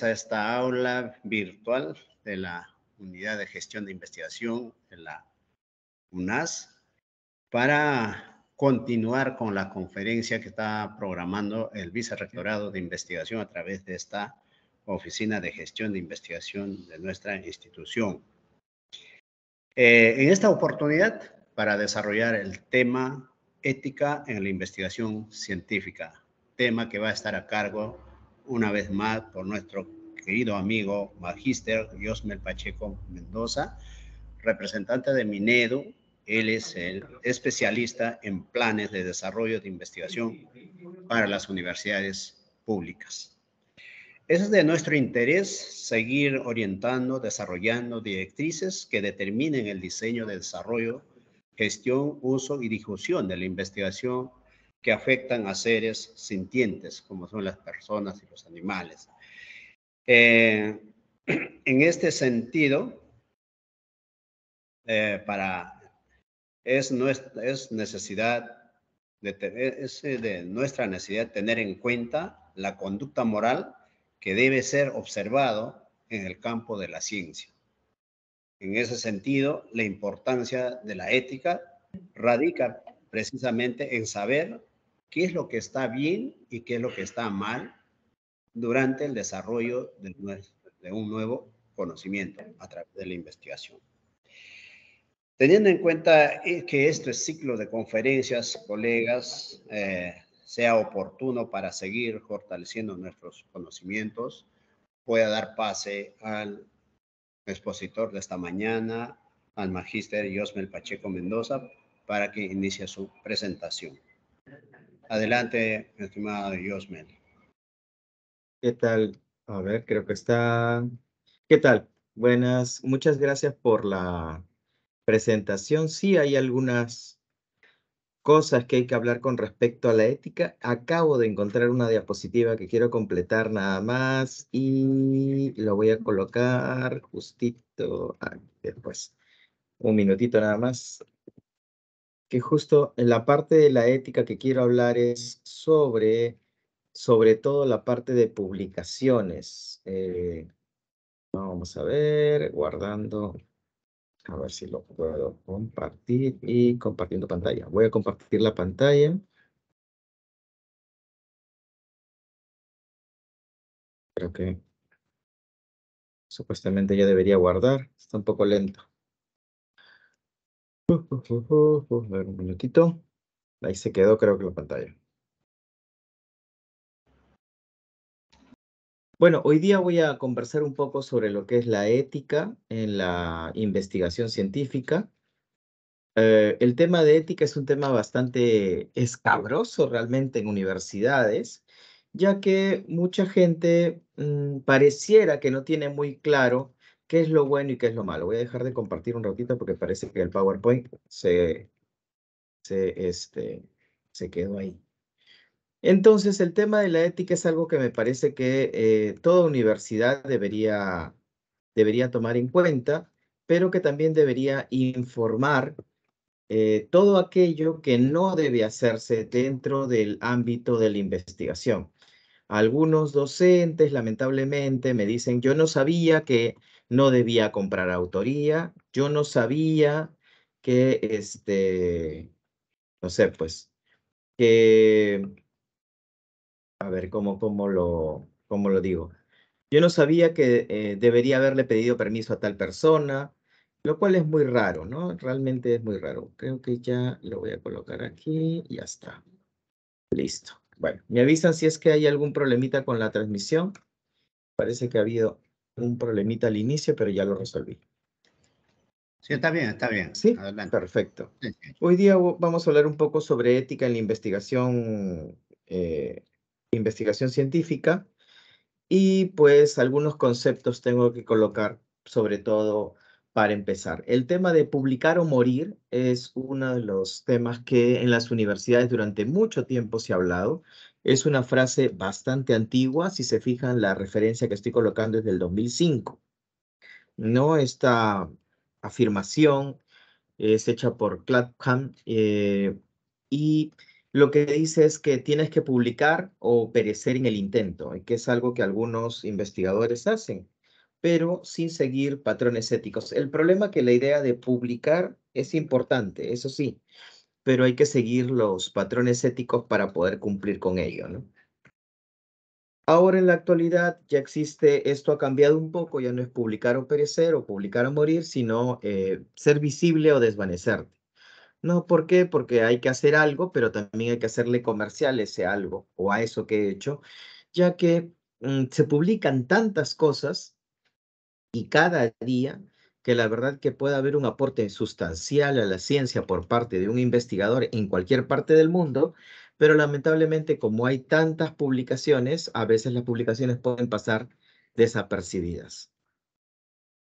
a esta aula virtual de la Unidad de Gestión de Investigación de la UNAS para continuar con la conferencia que está programando el Vicerrectorado de Investigación a través de esta Oficina de Gestión de Investigación de nuestra institución. Eh, en esta oportunidad, para desarrollar el tema ética en la investigación científica, tema que va a estar a cargo de una vez más por nuestro querido amigo magíster, Diosmel Pacheco Mendoza, representante de Minedo. Él es el especialista en planes de desarrollo de investigación para las universidades públicas. Es de nuestro interés seguir orientando, desarrollando directrices que determinen el diseño de desarrollo, gestión, uso y difusión de la investigación que afectan a seres sintientes, como son las personas y los animales. Eh, en este sentido, eh, para, es, nuestra, es necesidad de, de nuestra necesidad tener en cuenta la conducta moral que debe ser observado en el campo de la ciencia. En ese sentido, la importancia de la ética radica precisamente en saber qué es lo que está bien y qué es lo que está mal durante el desarrollo de, un nuevo conocimiento a través de la investigación. Teniendo en cuenta eh, que este ciclo de conferencias, colegas, eh, sea oportuno para seguir fortaleciendo nuestros conocimientos, voy a dar pase al expositor de esta mañana, al magíster Yosmel Pacheco Mendoza, para que inicie su presentación. Adelante, mi estimado Yosmel. ¿Qué tal? A ver, creo que está. ¿Qué tal? Buenas, muchas gracias por la presentación. Sí, hay algunas cosas que hay que hablar con respecto a la ética. Acabo de encontrar una diapositiva que quiero completar nada más y lo voy a colocar justito después. Pues, un minutito nada más que justo en la parte de la ética que quiero hablar es sobre, sobre todo la parte de publicaciones. Eh, vamos a ver, guardando, a ver si lo puedo compartir y compartiendo pantalla. Voy a compartir la pantalla. Creo que supuestamente ya debería guardar. Está un poco lento ver un minutito. Ahí se quedó, creo que la pantalla. Bueno, hoy día voy a conversar un poco sobre lo que es la ética en la investigación científica. Eh, el tema de ética es un tema bastante escabroso realmente en universidades, ya que mucha gente mm, pareciera que no tiene muy claro qué es lo bueno y qué es lo malo. Voy a dejar de compartir un ratito porque parece que el PowerPoint se, este, se quedó ahí. Entonces, el tema de la ética es algo que me parece que eh, toda universidad debería, debería tomar en cuenta, pero que también debería informar eh, todo aquello que no debe hacerse dentro del ámbito de la investigación. Algunos docentes, lamentablemente, me dicen, yo no sabía que no debía comprar autoría, yo no sabía que, este, no sé, pues, que, a ver, ¿cómo, cómo, lo, cómo lo digo? Yo no sabía que eh, debería haberle pedido permiso a tal persona, lo cual es muy raro, ¿no? Realmente es muy raro. Creo que ya lo voy a colocar aquí y ya está. Listo. Bueno, me avisan si es que hay algún problemita con la transmisión. Parece que ha habido un problemita al inicio, pero ya lo resolví. Sí, está bien, está bien. Sí, perfecto. Hoy día vamos a hablar un poco sobre ética en la investigación, eh, investigación científica y pues algunos conceptos tengo que colocar, sobre todo para empezar. El tema de publicar o morir es uno de los temas que en las universidades durante mucho tiempo se ha hablado. Es una frase bastante antigua, si se fijan la referencia que estoy colocando es del 2005. No esta afirmación es hecha por Clapham eh, y lo que dice es que tienes que publicar o perecer en el intento, y que es algo que algunos investigadores hacen pero sin seguir patrones éticos. El problema es que la idea de publicar es importante, eso sí, pero hay que seguir los patrones éticos para poder cumplir con ello, Ahora en la actualidad ya existe, esto ha cambiado un poco, ya no es publicar o perecer o publicar o morir, sino eh, ser visible o desvanecerte. No, ¿por qué? Porque hay que hacer algo, pero también hay que hacerle comercial ese algo o a eso que he hecho, ya que mm, se publican tantas cosas y cada día que la verdad que pueda haber un aporte sustancial a la ciencia por parte de un investigador en cualquier parte del mundo, pero lamentablemente como hay tantas publicaciones, a veces las publicaciones pueden pasar desapercibidas.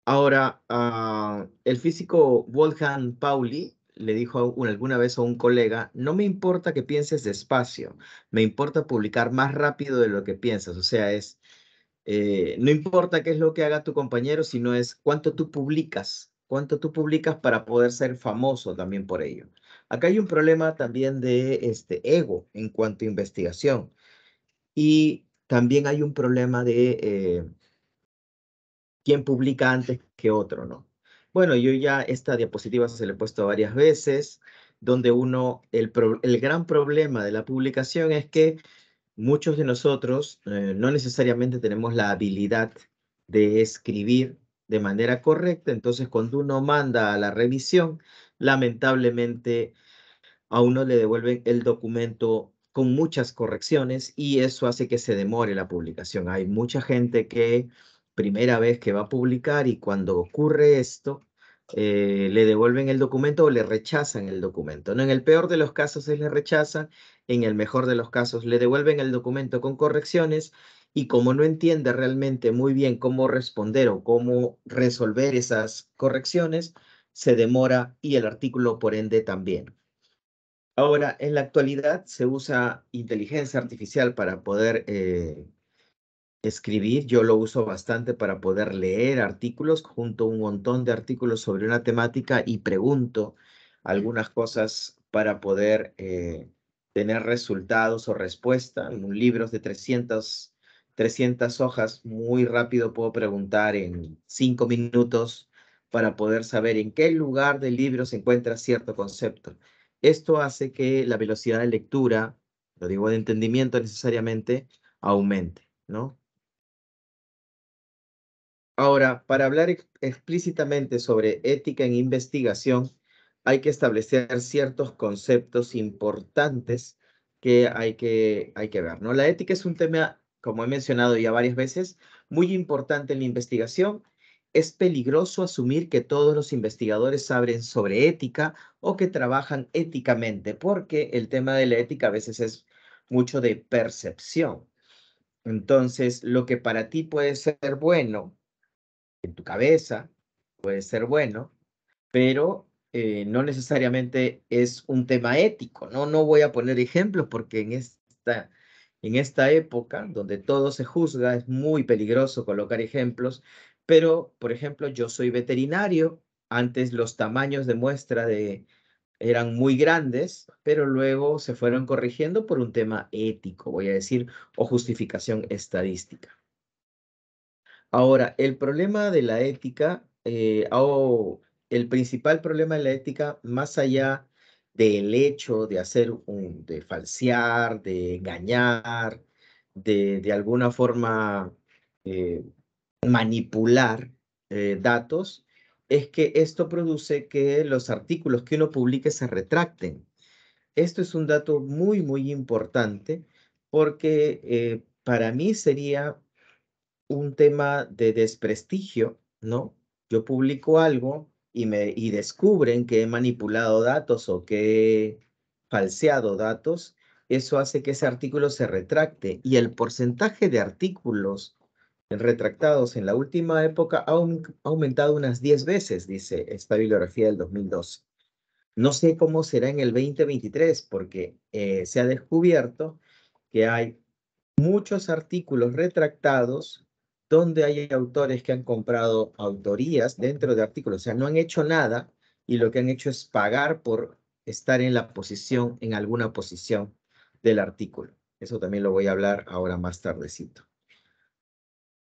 Ahora, ah, el físico Wolfgang Pauli le dijo alguna vez a un colega, no me importa que pienses despacio, me importa publicar más rápido de lo que piensas, o sea, es eh, no importa qué es lo que haga tu compañero, sino es cuánto tú publicas, cuánto tú publicas para poder ser famoso también por ello. Acá hay un problema también de este ego en cuanto a investigación. Y también hay un problema de eh, quién publica antes que otro, ¿no? Bueno, yo ya esta diapositiva se le he puesto varias veces, donde uno, el, el gran problema de la publicación es que muchos de nosotros eh, no necesariamente tenemos la habilidad de escribir de manera correcta, entonces cuando uno manda a la revisión, lamentablemente a uno le devuelven el documento con muchas correcciones y eso hace que se demore la publicación. Hay mucha gente que primera vez que va a publicar y cuando ocurre esto, eh, le devuelven el documento o le rechazan el documento. ¿no? En el peor de los casos es le rechazan en el mejor de los casos, le devuelven el documento con correcciones y como no entiende realmente muy bien cómo responder o cómo resolver esas correcciones, se demora y el artículo por ende también. Ahora, en la actualidad se usa inteligencia artificial para poder eh, escribir. Yo lo uso bastante para poder leer artículos, junto a un montón de artículos sobre una temática y pregunto algunas cosas para poder eh, tener resultados o respuesta. En un libro de 300, 300 hojas, muy rápido puedo preguntar en cinco minutos para poder saber en qué lugar del libro se encuentra cierto concepto. Esto hace que la velocidad de lectura, lo digo de entendimiento necesariamente, aumente, ¿no? Ahora, para hablar explícitamente sobre ética en investigación, hay que establecer ciertos conceptos importantes que hay que, hay que ver. ¿no? La ética es un tema, como he mencionado ya varias veces, muy importante en la investigación. Es peligroso asumir que todos los investigadores saben sobre ética o que trabajan éticamente, porque el tema de la ética a veces es mucho de percepción. Entonces, lo que para ti puede ser bueno en tu cabeza, puede ser bueno, pero eh, no necesariamente es un tema ético, ¿no? No voy a poner ejemplos porque en esta, en esta época donde todo se juzga es muy peligroso colocar ejemplos, pero, por ejemplo, yo soy veterinario, antes los tamaños de muestra de, eran muy grandes, pero luego se fueron corrigiendo por un tema ético, voy a decir, o justificación estadística. Ahora, el problema de la ética eh, o el principal problema de la ética, más allá del hecho de hacer un, de falsear, de engañar, de, de alguna forma eh, manipular eh, datos, es que esto produce que los artículos que uno publique se retracten. Esto es un dato muy, muy importante porque eh, para mí sería un tema de desprestigio, ¿no? Yo publico algo, y, descubren que he manipulado datos o que he falseado datos, eso hace que ese artículo se retracte y el porcentaje de artículos retractados en la última época ha aumentado unas 10 veces, dice esta bibliografía del 2012. No sé cómo será en el 2023 porque eh, se ha descubierto que hay muchos artículos retractados donde hay autores que han comprado autorías dentro de artículos, o sea, no han hecho nada y lo que han hecho es pagar por estar en la posición, en alguna posición del artículo. Eso también lo voy a hablar ahora más tardecito.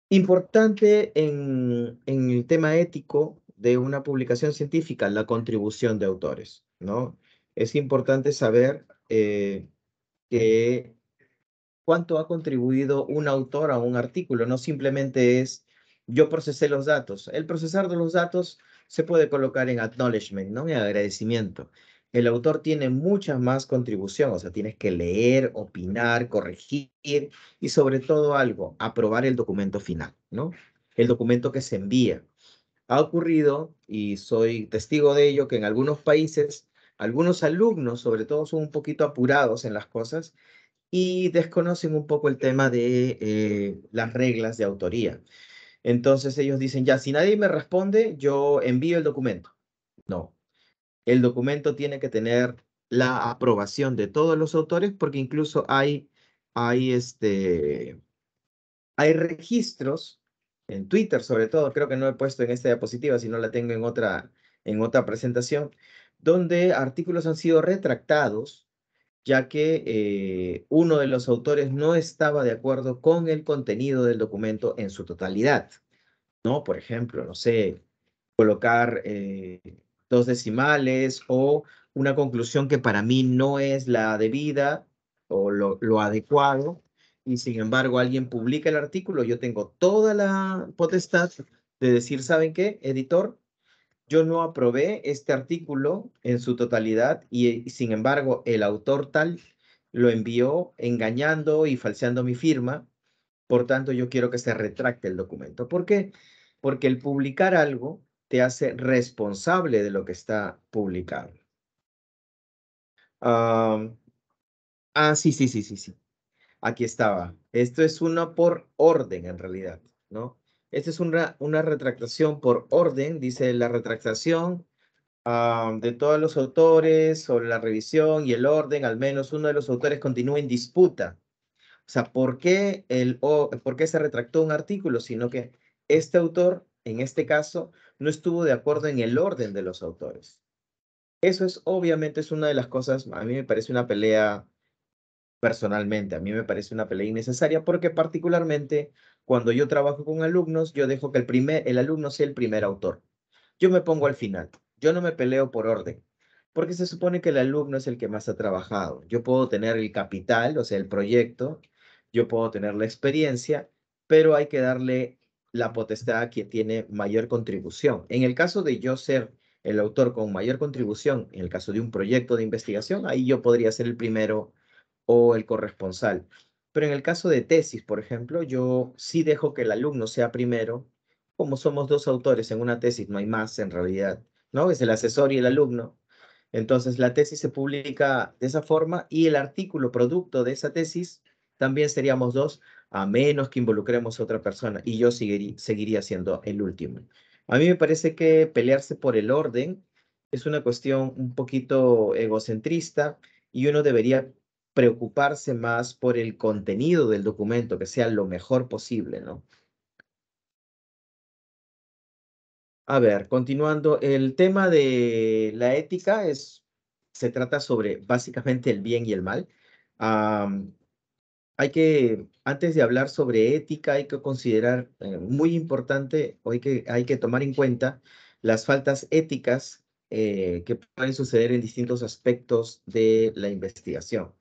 Importante en, el tema ético de una publicación científica, la contribución de autores, ¿no? Es importante saber eh, que cuánto ha contribuido un autor a un artículo. No simplemente es yo procesé los datos. El procesar de los datos se puede colocar en acknowledgement, ¿no? En agradecimiento. El autor tiene muchas más contribución, o sea, tienes que leer, opinar, corregir y sobre todo algo, aprobar el documento final, ¿no? El documento que se envía. Ha ocurrido, y soy testigo de ello, que en algunos países, algunos alumnos, sobre todo, son un poquito apurados en las cosas y desconocen un poco el tema de eh, las reglas de autoría. Entonces ellos dicen, ya, si nadie me responde, yo envío el documento. No, el documento tiene que tener la aprobación de todos los autores porque incluso hay, hay, este, hay registros en Twitter sobre todo, creo que no he puesto en esta diapositiva, sino la tengo en otra, en otra presentación, donde artículos han sido retractados ya que eh, uno de los autores no estaba de acuerdo con el contenido del documento en su totalidad, ¿no? Por ejemplo, no sé, colocar eh, dos decimales o una conclusión que para mí no es la debida o lo, lo adecuado, y sin embargo alguien publica el artículo, yo tengo toda la potestad de decir, ¿saben qué, editor? yo no aprobé este artículo en su totalidad y, sin embargo el autor tal lo envió engañando y falseando mi firma. Por tanto, yo quiero que se retracte el documento. ¿Por qué? Porque el publicar algo te hace responsable de lo que está publicado. ah, ah sí, sí, sí, sí, sí. Aquí estaba. Esto es uno por orden en realidad, ¿no? Esta es una, una retractación por orden, dice la retractación de todos los autores sobre la revisión y el orden, al menos uno de los autores continúa en disputa. O sea, ¿por qué, el, o, ¿por qué se retractó un artículo? Sino que este autor, en este caso, no estuvo de acuerdo en el orden de los autores. Eso es, obviamente, es una de las cosas, a mí me parece una pelea personalmente, a mí me parece una pelea innecesaria porque particularmente cuando yo trabajo con alumnos, yo dejo que el, primer, el alumno sea el primer autor. Yo me pongo al final. Yo no me peleo por orden, porque se supone que el alumno es el que más ha trabajado. Yo puedo tener el capital, o sea, el proyecto, yo puedo tener la experiencia, pero hay que darle la potestad a quien tiene mayor contribución. En el caso de yo ser el autor con mayor contribución, en el caso de un proyecto de investigación, ahí yo podría ser el primero o el corresponsal. Pero en el caso de tesis, por ejemplo, yo sí dejo que el alumno sea primero, como somos dos autores en una tesis, no hay más en realidad, ¿no? Es el asesor y el alumno. Entonces la tesis se publica de esa forma y el artículo producto de esa tesis también seríamos dos, a menos que involucremos a otra persona y yo seguiría, siendo el último. A mí me parece que pelearse por el orden es una cuestión un poquito egocentrista y uno debería preocuparse más por el contenido del documento, que sea lo mejor posible, ¿no? A ver, continuando, el tema de la ética es, se trata sobre básicamente el bien y el mal. hay que, antes de hablar sobre ética, hay que considerar, eh, muy importante, hay que, hay que tomar en cuenta las faltas éticas eh, que pueden suceder en distintos aspectos de la investigación.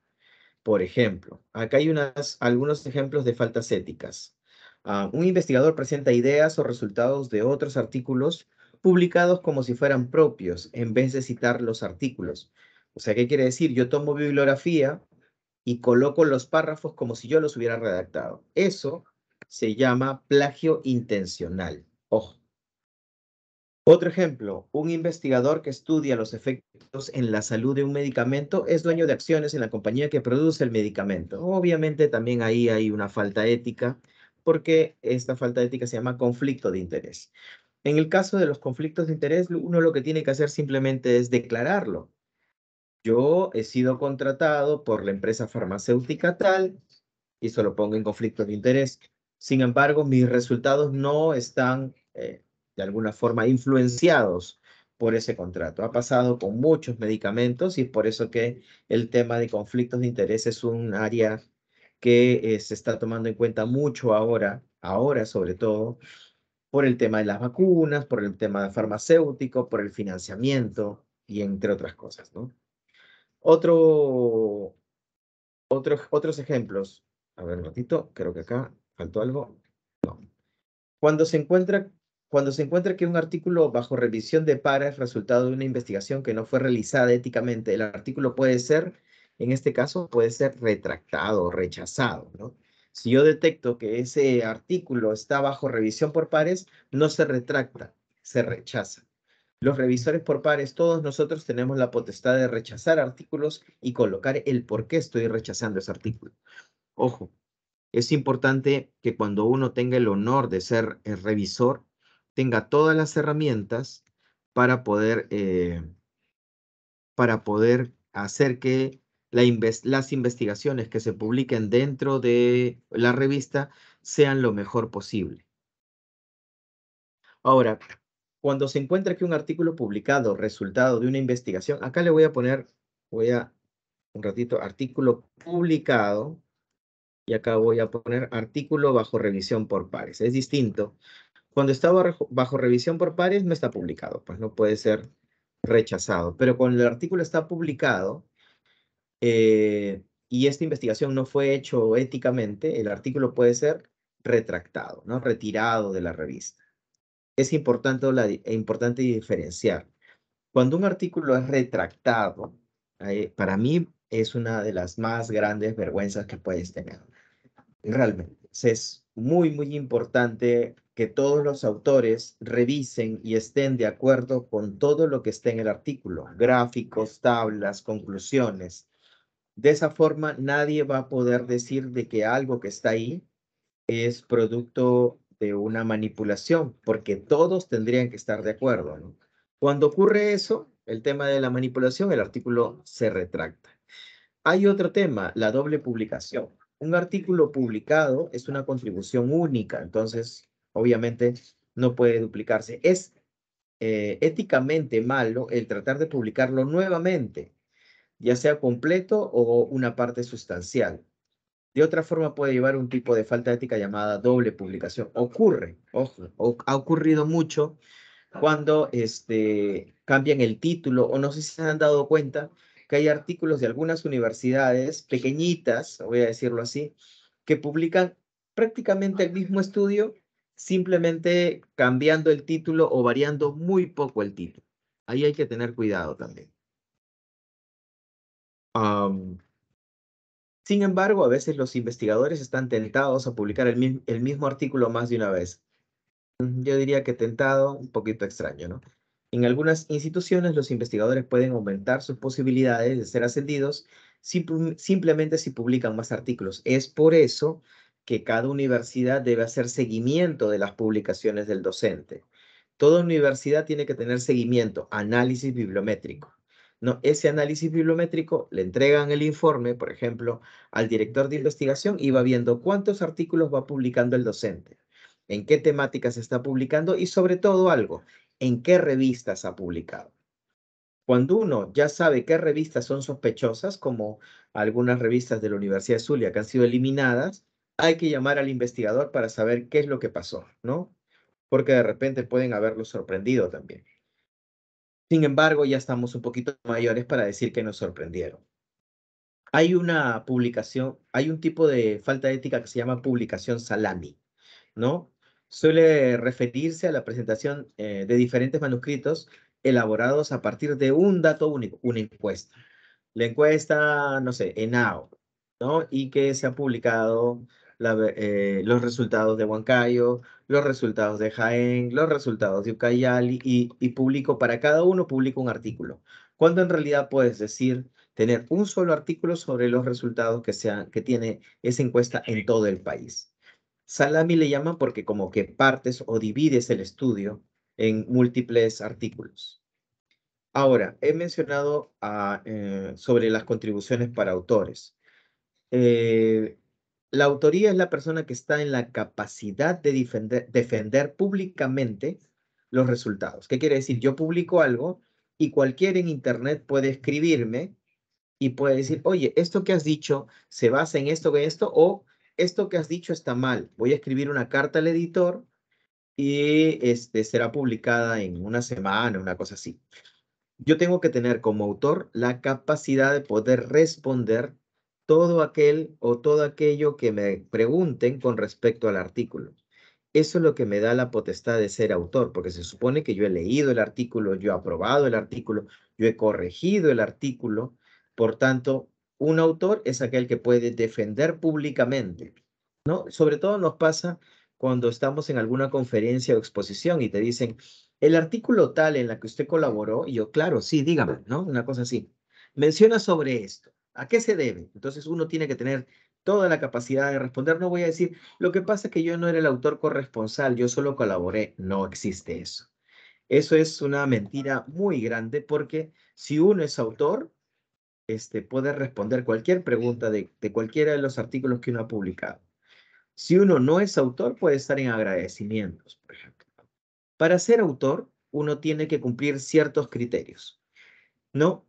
Por ejemplo, acá hay algunos ejemplos de faltas éticas. Ah, un investigador presenta ideas o resultados de otros artículos publicados como si fueran propios, en vez de citar los artículos. O sea, ¿qué quiere decir? Yo tomo bibliografía y coloco los párrafos como si yo los hubiera redactado. Eso se llama plagio intencional. Ojo. Otro ejemplo, un investigador que estudia los efectos en la salud de un medicamento es dueño de acciones en la compañía que produce el medicamento. Obviamente también ahí hay una falta ética porque esta falta ética se llama conflicto de interés. En el caso de los conflictos de interés, uno lo que tiene que hacer simplemente es declararlo. Yo he sido contratado por la empresa farmacéutica tal y solo lo pongo en conflicto de interés. Sin embargo, mis resultados no están eh, de alguna forma influenciados por ese contrato. Ha pasado con muchos medicamentos y es por eso que el tema de conflictos de interés es un área que eh, se está tomando en cuenta mucho ahora, ahora sobre todo, por el tema de las vacunas, por el tema farmacéutico, por el financiamiento y entre otras cosas, ¿no? Otro, otros otros ejemplos. A ver, un ratito, creo que acá faltó algo. No. Cuando se encuentra cuando se encuentra que un artículo bajo revisión de pares resultado de una investigación que no fue realizada éticamente, el artículo puede ser, en este caso, puede ser retractado, o rechazado, ¿no? Si yo detecto que ese artículo está bajo revisión por pares, no se retracta, se rechaza. Los revisores por pares, todos nosotros tenemos la potestad de rechazar artículos y colocar el por qué estoy rechazando ese artículo. Ojo, es importante que cuando uno tenga el honor de ser el eh, revisor, tenga todas las herramientas para poder, eh, para poder hacer que la las investigaciones que se publiquen dentro de la revista sean lo mejor posible. Ahora, cuando se encuentra que un artículo publicado, resultado de una investigación, acá le voy a poner, voy a, un ratito, artículo publicado, y acá voy a poner artículo bajo revisión por pares. Es distinto, cuando está bajo, revisión por pares, no está publicado, pues no puede ser rechazado. Pero cuando el artículo está publicado eh, y esta investigación no fue hecho éticamente, el artículo puede ser retractado, ¿no? retirado de la revista. Es importante, la, e importante diferenciar. Cuando un artículo es retractado, para mí es una de las más grandes vergüenzas que puedes tener. Realmente, es muy, muy importante que todos los autores revisen y estén de acuerdo con todo lo que esté en el artículo, gráficos, tablas, conclusiones. De esa forma, nadie va a poder decir de que algo que está ahí es producto de una manipulación, porque todos tendrían que estar de acuerdo. Cuando ocurre eso, el tema de la manipulación, el artículo se retracta. Hay otro tema, la doble publicación. Un artículo publicado es una contribución única, entonces obviamente no puede duplicarse. Es eh, éticamente malo el tratar de publicarlo nuevamente, ya sea completo o una parte sustancial. De otra forma puede llevar un tipo de falta ética llamada doble publicación. Ocurre, ojo, o, ha ocurrido mucho cuando este, cambian el título o no sé si se han dado cuenta que hay artículos de algunas universidades pequeñitas, voy a decirlo así, que publican prácticamente el mismo estudio simplemente cambiando el título o variando muy poco el título. Ahí hay que tener cuidado también. sin embargo, a veces los investigadores están tentados a publicar el, mismo artículo más de una vez. Yo diría que tentado, un poquito extraño, ¿no? En algunas instituciones los investigadores pueden aumentar sus posibilidades de ser ascendidos si simplemente si publican más artículos. Es por eso que cada universidad debe hacer seguimiento de las publicaciones del docente. Toda universidad tiene que tener seguimiento, análisis bibliométrico. No, ese análisis bibliométrico le entregan el informe, por ejemplo, al director de investigación y va viendo cuántos artículos va publicando el docente, en qué temáticas está publicando y sobre todo algo, en qué revistas ha publicado. Cuando uno ya sabe qué revistas son sospechosas, como algunas revistas de la Universidad de Zulia que han sido eliminadas, hay que llamar al investigador para saber qué es lo que pasó, ¿no? Porque de repente pueden haberlo sorprendido también. Sin embargo, ya estamos un poquito mayores para decir que nos sorprendieron. Hay una publicación, hay un tipo de falta de ética que se llama publicación salami, ¿no? Suele referirse a la presentación eh, de diferentes manuscritos elaborados a partir de un dato único, una encuesta. La encuesta, no sé, ENAO, ¿no? Y que se ha publicado eh, los resultados de Huancayo, los resultados de Jaén, los resultados de Ucayali y, y publico para cada uno, publico un artículo. Cuando en realidad puedes decir, tener un solo artículo sobre los resultados que, sea, que tiene esa encuesta en todo el país. Salami le llaman porque como que partes o divides el estudio en múltiples artículos. Ahora, he mencionado ah, eh, sobre las contribuciones para autores. Eh, la autoría es la persona que está en la capacidad de defender, públicamente los resultados. ¿Qué quiere decir? Yo publico algo y cualquiera en Internet puede escribirme y puede decir, oye, esto que has dicho se basa en esto, en esto, o esto que has dicho está mal. Voy a escribir una carta al editor y este, será publicada en una semana, una cosa así. Yo tengo que tener como autor la capacidad de poder responder todo aquel o todo aquello que me pregunten con respecto al artículo. Eso es lo que me da la potestad de ser autor, porque se supone que yo he leído el artículo, yo he aprobado el artículo, yo he corregido el artículo. Por tanto, un autor es aquel que puede defender públicamente, ¿no? Sobre todo nos pasa cuando estamos en alguna conferencia o exposición y te dicen, el artículo tal en la que usted colaboró, y yo, claro, sí, dígame, ¿no? Una cosa así. Menciona sobre esto. ¿A qué se debe? Entonces uno tiene que tener toda la capacidad de responder. No voy a decir, lo que pasa es que yo no era el autor corresponsal, yo solo colaboré. No existe eso. Eso es una mentira muy grande porque si uno es autor, este, puede responder cualquier pregunta de, de cualquiera de los artículos que uno ha publicado. Si uno no es autor, puede estar en agradecimientos, por ejemplo. Para ser autor, uno tiene que cumplir ciertos criterios. ¿no?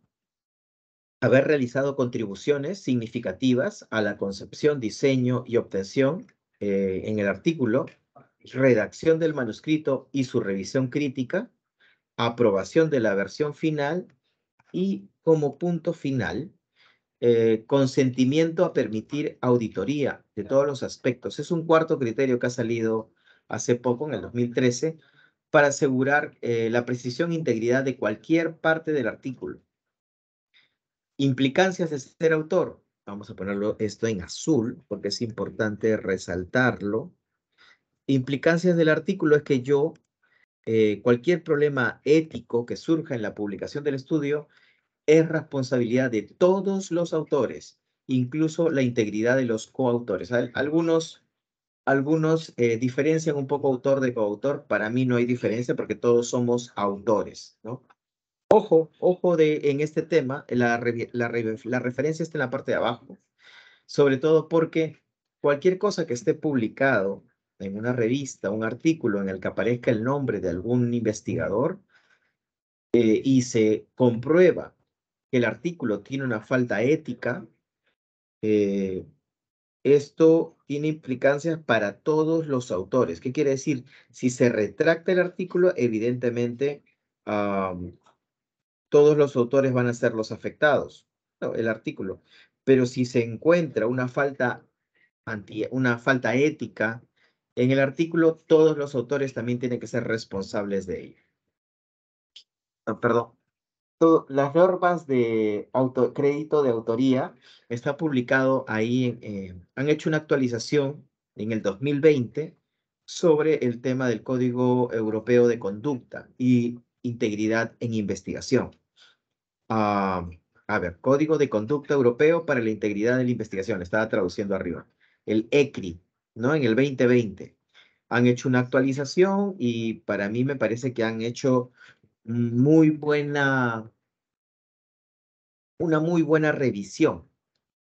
haber realizado contribuciones significativas a la concepción, diseño y obtención eh, en el artículo, redacción del manuscrito y su revisión crítica, aprobación de la versión final y como punto final, eh, consentimiento a permitir auditoría de todos los aspectos. Es un cuarto criterio que ha salido hace poco, en el 2013, para asegurar eh, la precisión e integridad de cualquier parte del artículo. Implicancias de ser autor. Vamos a ponerlo esto en azul porque es importante resaltarlo. Implicancias del artículo es que yo, eh, cualquier problema ético que surja en la publicación del estudio, es responsabilidad de todos los autores, incluso la integridad de los coautores. Algunos, algunos eh, diferencian un poco autor de coautor. Para mí no hay diferencia porque todos somos autores, ¿no? Ojo, ojo de, en este tema, la, la, referencia está en la parte de abajo, sobre todo porque cualquier cosa que esté publicado en una revista, un artículo en el que aparezca el nombre de algún investigador eh, y se comprueba que el artículo tiene una falta ética, eh, esto tiene implicancias para todos los autores. ¿Qué quiere decir? Si se retracta el artículo, evidentemente todos los autores van a ser los afectados, el artículo. Pero si se encuentra una falta, una falta ética en el artículo, todos los autores también tienen que ser responsables de ello. Ah, perdón, las normas de crédito de autoría está publicado ahí. han hecho una actualización en el 2020 sobre el tema del Código Europeo de Conducta y Integridad en Investigación. Ah, a ver, Código de Conducta Europeo para la Integridad de la Investigación, estaba traduciendo arriba, el ECRI, ¿no? En el 2020. Han hecho una actualización y para mí me parece que han hecho muy buena, una muy buena revisión,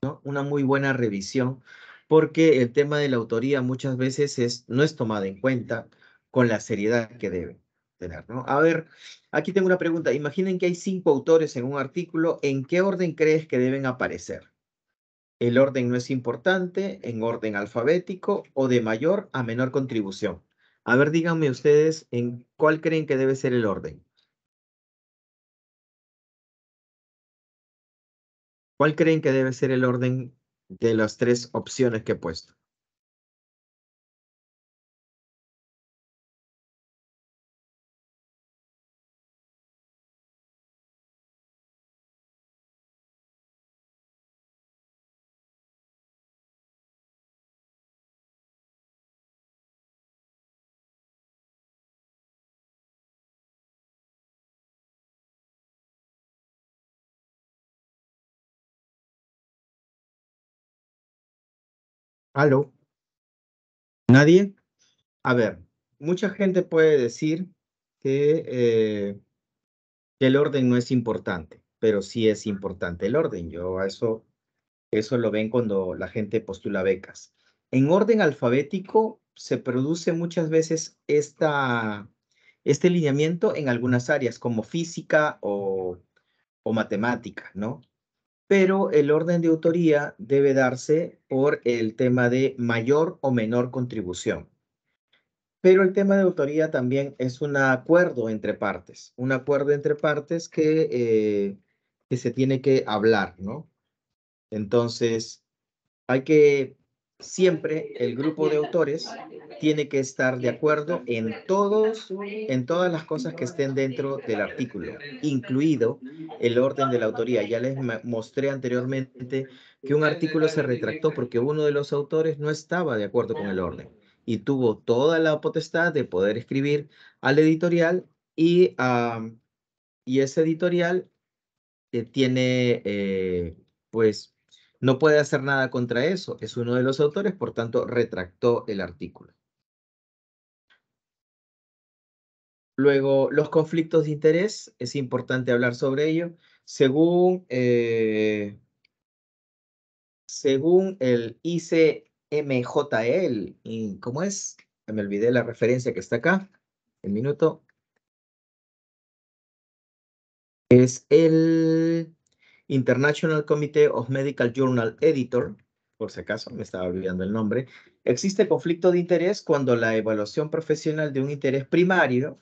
¿no? Una muy buena revisión, porque el tema de la autoría muchas veces es, no es tomada en cuenta con la seriedad que debe tener. A ver, aquí tengo una pregunta. Imaginen que hay cinco autores en un artículo. ¿En qué orden crees que deben aparecer? ¿El orden no es importante? ¿En orden alfabético o de mayor a menor contribución? A ver, díganme ustedes en cuál creen que debe ser el orden. ¿Cuál creen que debe ser el orden de las tres opciones que he puesto? ¿Aló? ¿Nadie? A ver, mucha gente puede decir eh, que, el orden no es importante, pero sí es importante el orden. Yo eso, eso lo ven cuando la gente postula becas. En orden alfabético se produce muchas veces esta, este lineamiento en algunas áreas como física o, o matemática, ¿no? pero el orden de autoría debe darse por el tema de mayor o menor contribución. Pero el tema de autoría también es un acuerdo entre partes, un acuerdo entre partes que, eh, que se tiene que hablar, ¿no? Entonces, hay que siempre el grupo de autores tiene que estar de acuerdo en, todos, en todas las cosas que estén dentro del artículo, incluido el orden de la autoría. Ya les mostré anteriormente que un artículo se retractó porque uno de los autores no estaba de acuerdo con el orden y tuvo toda la potestad de poder escribir al editorial y, y ese editorial eh, tiene eh, pues no puede hacer nada contra eso. Es uno de los autores, por tanto, retractó el artículo. Luego, los conflictos de interés, es importante hablar sobre ello. Según, eh, según el ICMJL, e ¿cómo es? Me olvidé la referencia que está acá, el minuto. Es el International Committee of Medical Journal Editor, por si acaso me estaba olvidando el nombre, existe conflicto de interés cuando la evaluación profesional de un interés primario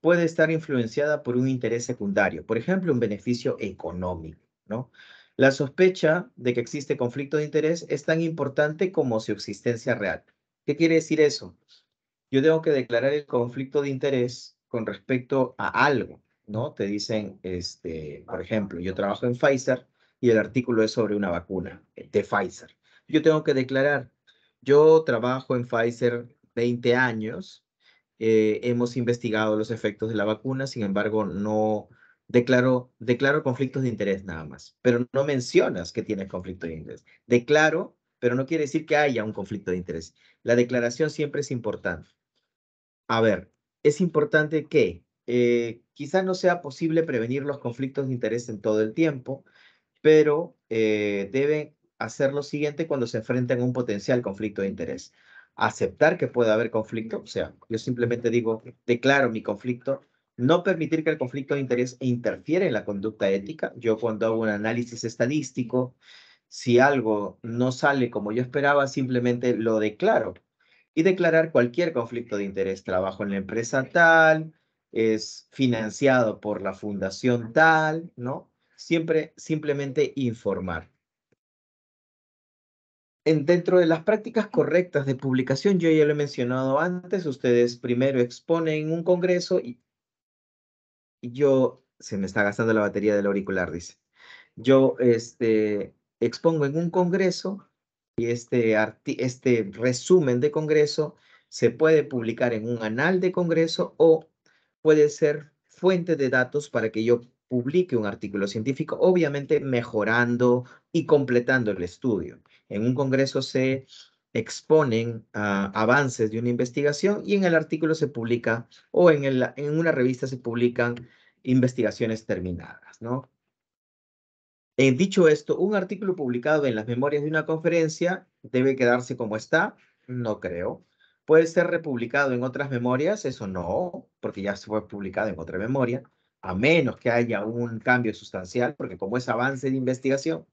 puede estar influenciada por un interés secundario, por ejemplo, un beneficio económico, ¿no? La sospecha de que existe conflicto de interés es tan importante como su existencia real. ¿Qué quiere decir eso? Yo tengo que declarar el conflicto de interés con respecto a algo, ¿no? Te dicen, este, por ejemplo, yo trabajo en Pfizer y el artículo es sobre una vacuna eh, de Pfizer. Yo tengo que declarar, yo trabajo en Pfizer 20 años, eh, hemos investigado los efectos de la vacuna, sin embargo, no declaro, declaro conflictos de interés nada más, pero no mencionas que tienes conflicto de interés. Declaro, pero no quiere decir que haya un conflicto de interés. La declaración siempre es importante. A ver, es importante que eh, quizás no sea posible prevenir los conflictos de interés en todo el tiempo, pero deben eh, debe hacer lo siguiente cuando se enfrentan a un potencial conflicto de interés. Aceptar que pueda haber conflicto, o sea, yo simplemente digo, declaro mi conflicto, no permitir que el conflicto de interés interfiera en la conducta ética. Yo cuando hago un análisis estadístico, si algo no sale como yo esperaba, simplemente lo declaro. Y declarar cualquier conflicto de interés, trabajo en la empresa tal, es financiado por la fundación tal, ¿no? Siempre simplemente informar. En, dentro de las prácticas correctas de publicación, yo ya lo he mencionado antes, ustedes primero exponen un congreso y yo, se me está gastando la batería del auricular, dice. Yo este, expongo en un congreso y este, este resumen de congreso se puede publicar en un anal de congreso o puede ser fuente de datos para que yo publique un artículo científico, obviamente mejorando y completando el estudio. En un congreso se exponen ah, avances de una investigación y en el artículo se publica o en, en una revista se publican investigaciones terminadas, ¿no? En eh, dicho esto, un artículo publicado en las memorias de una conferencia debe quedarse como está, no creo. ¿Puede ser republicado en otras memorias? Eso no, porque ya se fue publicado en otra memoria, a menos que haya un cambio sustancial, porque como es avance de investigación,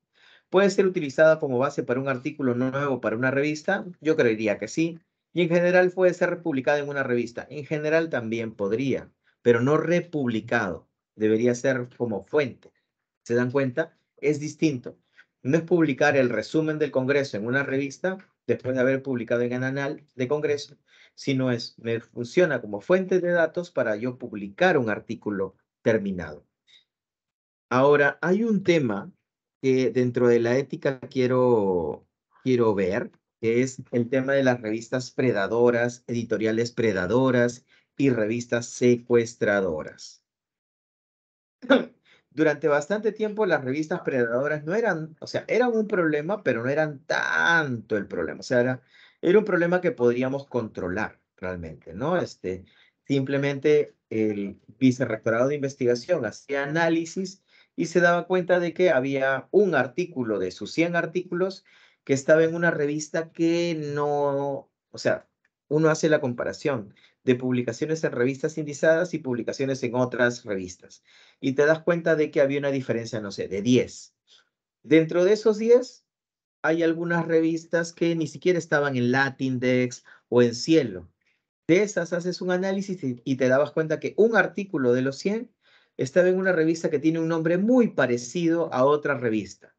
¿puede ser utilizada como base para un artículo nuevo para una revista? Yo creería que sí. Y en general puede ser republicado en una revista. En general también podría, pero no republicado. Debería ser como fuente. ¿Se dan cuenta? Es distinto. No es publicar el resumen del Congreso en una revista después de haber publicado en el anal de Congreso, si no es, me funciona como fuente de datos para yo publicar un artículo terminado. Ahora, hay un tema que dentro de la ética quiero, quiero ver, que es el tema de las revistas predadoras, editoriales predadoras y revistas secuestradoras. durante bastante tiempo las revistas predadoras no eran, o sea, eran un problema, pero no eran tanto el problema. O sea, era, era un problema que podríamos controlar realmente, ¿no? Este, simplemente el vicerrectorado de investigación hacía análisis y se daba cuenta de que había un artículo de sus 100 artículos que estaba en una revista que no, o sea, uno hace la comparación de publicaciones en revistas indizadas y publicaciones en otras revistas. Y te das cuenta de que había una diferencia, no sé, de 10. Dentro de esos 10, hay algunas revistas que ni siquiera estaban en Latindex o en Cielo. De esas haces un análisis y te dabas cuenta que un artículo de los 100 estaba en una revista que tiene un nombre muy parecido a otra revista.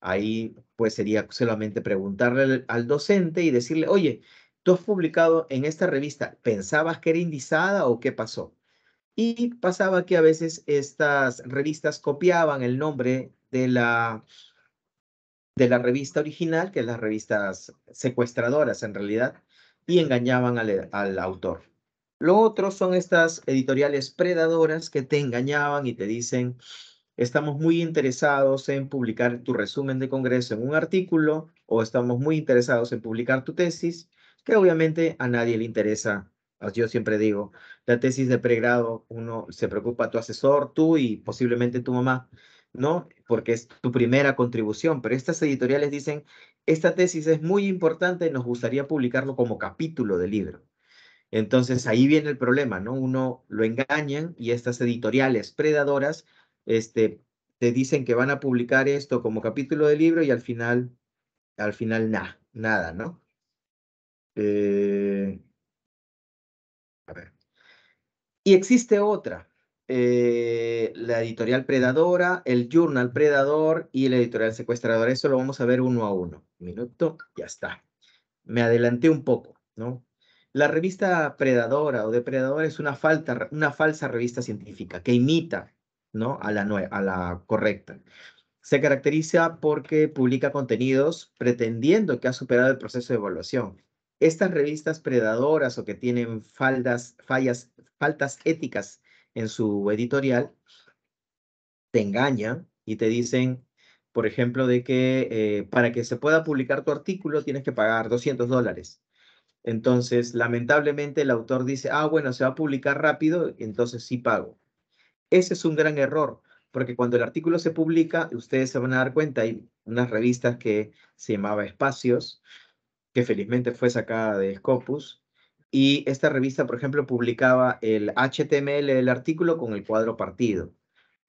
Ahí pues sería solamente preguntarle al docente y decirle, oye, Tú has publicado en esta revista, ¿pensabas que era indizada o qué pasó? Y pasaba que a veces estas revistas copiaban el nombre de la, de la revista original, que es las revistas secuestradoras en realidad, y engañaban al, eh, al autor. Lo otro son estas editoriales predadoras que te engañaban y te dicen, estamos muy interesados en publicar tu resumen de congreso en un artículo o estamos muy interesados en publicar tu tesis que obviamente a nadie le interesa. Yo siempre digo, la tesis de pregrado, uno se preocupa tu asesor, tú y posiblemente tu mamá, ¿no? Porque es tu primera contribución, pero estas editoriales dicen, esta tesis es muy importante, nos gustaría publicarlo como capítulo del libro. Entonces ahí viene el problema, ¿no? Uno lo engañan y estas editoriales predadoras este, te dicen que van a publicar esto como capítulo del libro y al final, al final nada, nada, ¿no? Eh, y existe otra, eh, la editorial predadora, el journal predador y la editorial secuestradora. Eso lo vamos a ver uno a uno. Un minuto, ya está. Me adelanté un poco, ¿no? La revista predadora o depredadora es una, falta, una falsa revista científica que imita ¿no? a la correcta. Se caracteriza porque publica contenidos pretendiendo que ha superado el proceso de evaluación. Estas revistas predadoras o que tienen faldas, fallas, faltas éticas en su editorial te engañan y te dicen, por ejemplo, de que eh, para que se pueda publicar tu artículo tienes que pagar 200 dólares. Entonces, lamentablemente, el autor dice, ah, bueno, se va a publicar rápido, entonces sí pago. Ese es un gran error, porque cuando el artículo se publica, ustedes se van a dar cuenta, hay unas revistas que se llamaba Espacios, que felizmente fue sacada de Scopus. Y esta revista, por ejemplo, publicaba el HTML del artículo con el cuadro partido.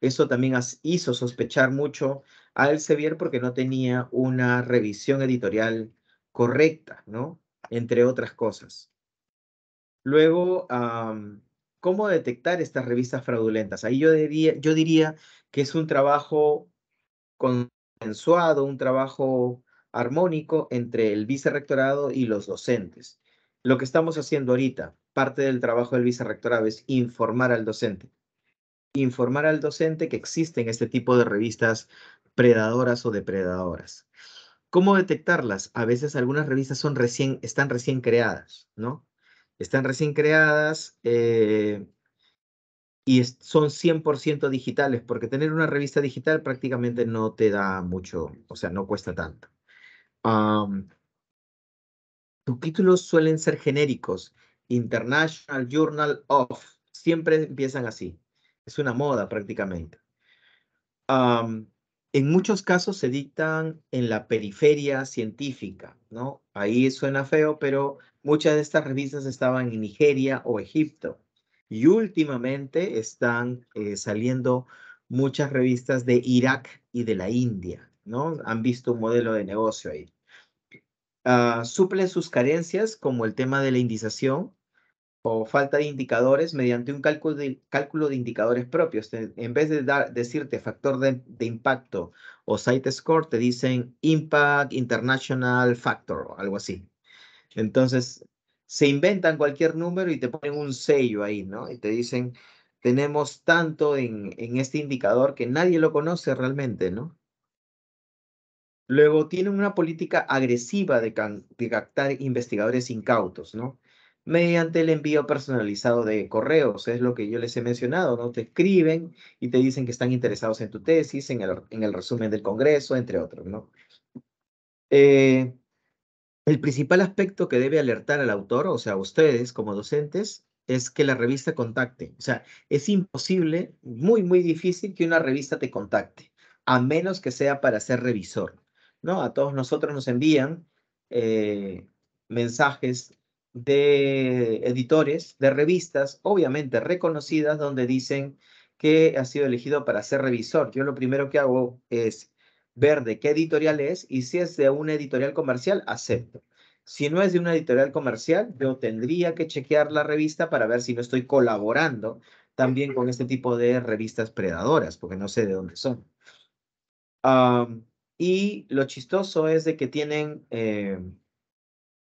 Eso también hizo sospechar mucho a Elsevier porque no tenía una revisión editorial correcta, ¿no? Entre otras cosas. Luego, ¿cómo detectar estas revistas fraudulentas? Ahí yo diría, yo diría que es un trabajo consensuado, un trabajo armónico entre el vicerrectorado y los docentes. Lo que estamos haciendo ahorita, parte del trabajo del vicerrectorado, es informar al docente. Informar al docente que existen este tipo de revistas predadoras o depredadoras. ¿Cómo detectarlas? A veces algunas revistas son recién, están recién creadas, ¿no? Están recién creadas eh, y son 100% digitales, porque tener una revista digital prácticamente no te da mucho, o sea, no cuesta tanto sus títulos suelen ser genéricos. International Journal of. Siempre empiezan así. Es una moda prácticamente. en muchos casos se dictan en la periferia científica, ¿no? Ahí suena feo, pero muchas de estas revistas estaban en Nigeria o Egipto. Y últimamente están eh, saliendo muchas revistas de Irak y de la India. ¿no? Han visto un modelo de negocio ahí. Ah, suplen sus carencias como el tema de la indización o falta de indicadores mediante un cálculo de, cálculo de indicadores propios. En vez de dar, decirte factor de, impacto o site score, te dicen Impact International Factor o algo así. Entonces, se inventan cualquier número y te ponen un sello ahí, ¿no? Y te dicen, tenemos tanto en, en este indicador que nadie lo conoce realmente, ¿no? Luego tienen una política agresiva de, captar investigadores incautos, ¿no? Mediante el envío personalizado de correos, es lo que yo les he mencionado, ¿no? Te escriben y te dicen que están interesados en tu tesis, en el, resumen del Congreso, entre otros, ¿no? Eh, el principal aspecto que debe alertar al autor, o sea, ustedes como docentes, es que la revista contacte. O sea, es imposible, muy, muy difícil que una revista te contacte, a menos que sea para ser revisor. A todos nosotros nos envían eh, mensajes de editores, de revistas, obviamente reconocidas, donde dicen que ha sido elegido para ser revisor. Yo lo primero que hago es ver de qué editorial es y si es de una editorial comercial, acepto. Si no es de una editorial comercial, yo tendría que chequear la revista para ver si no estoy colaborando también con este tipo de revistas predadoras, porque no sé de dónde son. Y lo chistoso es de que tienen em,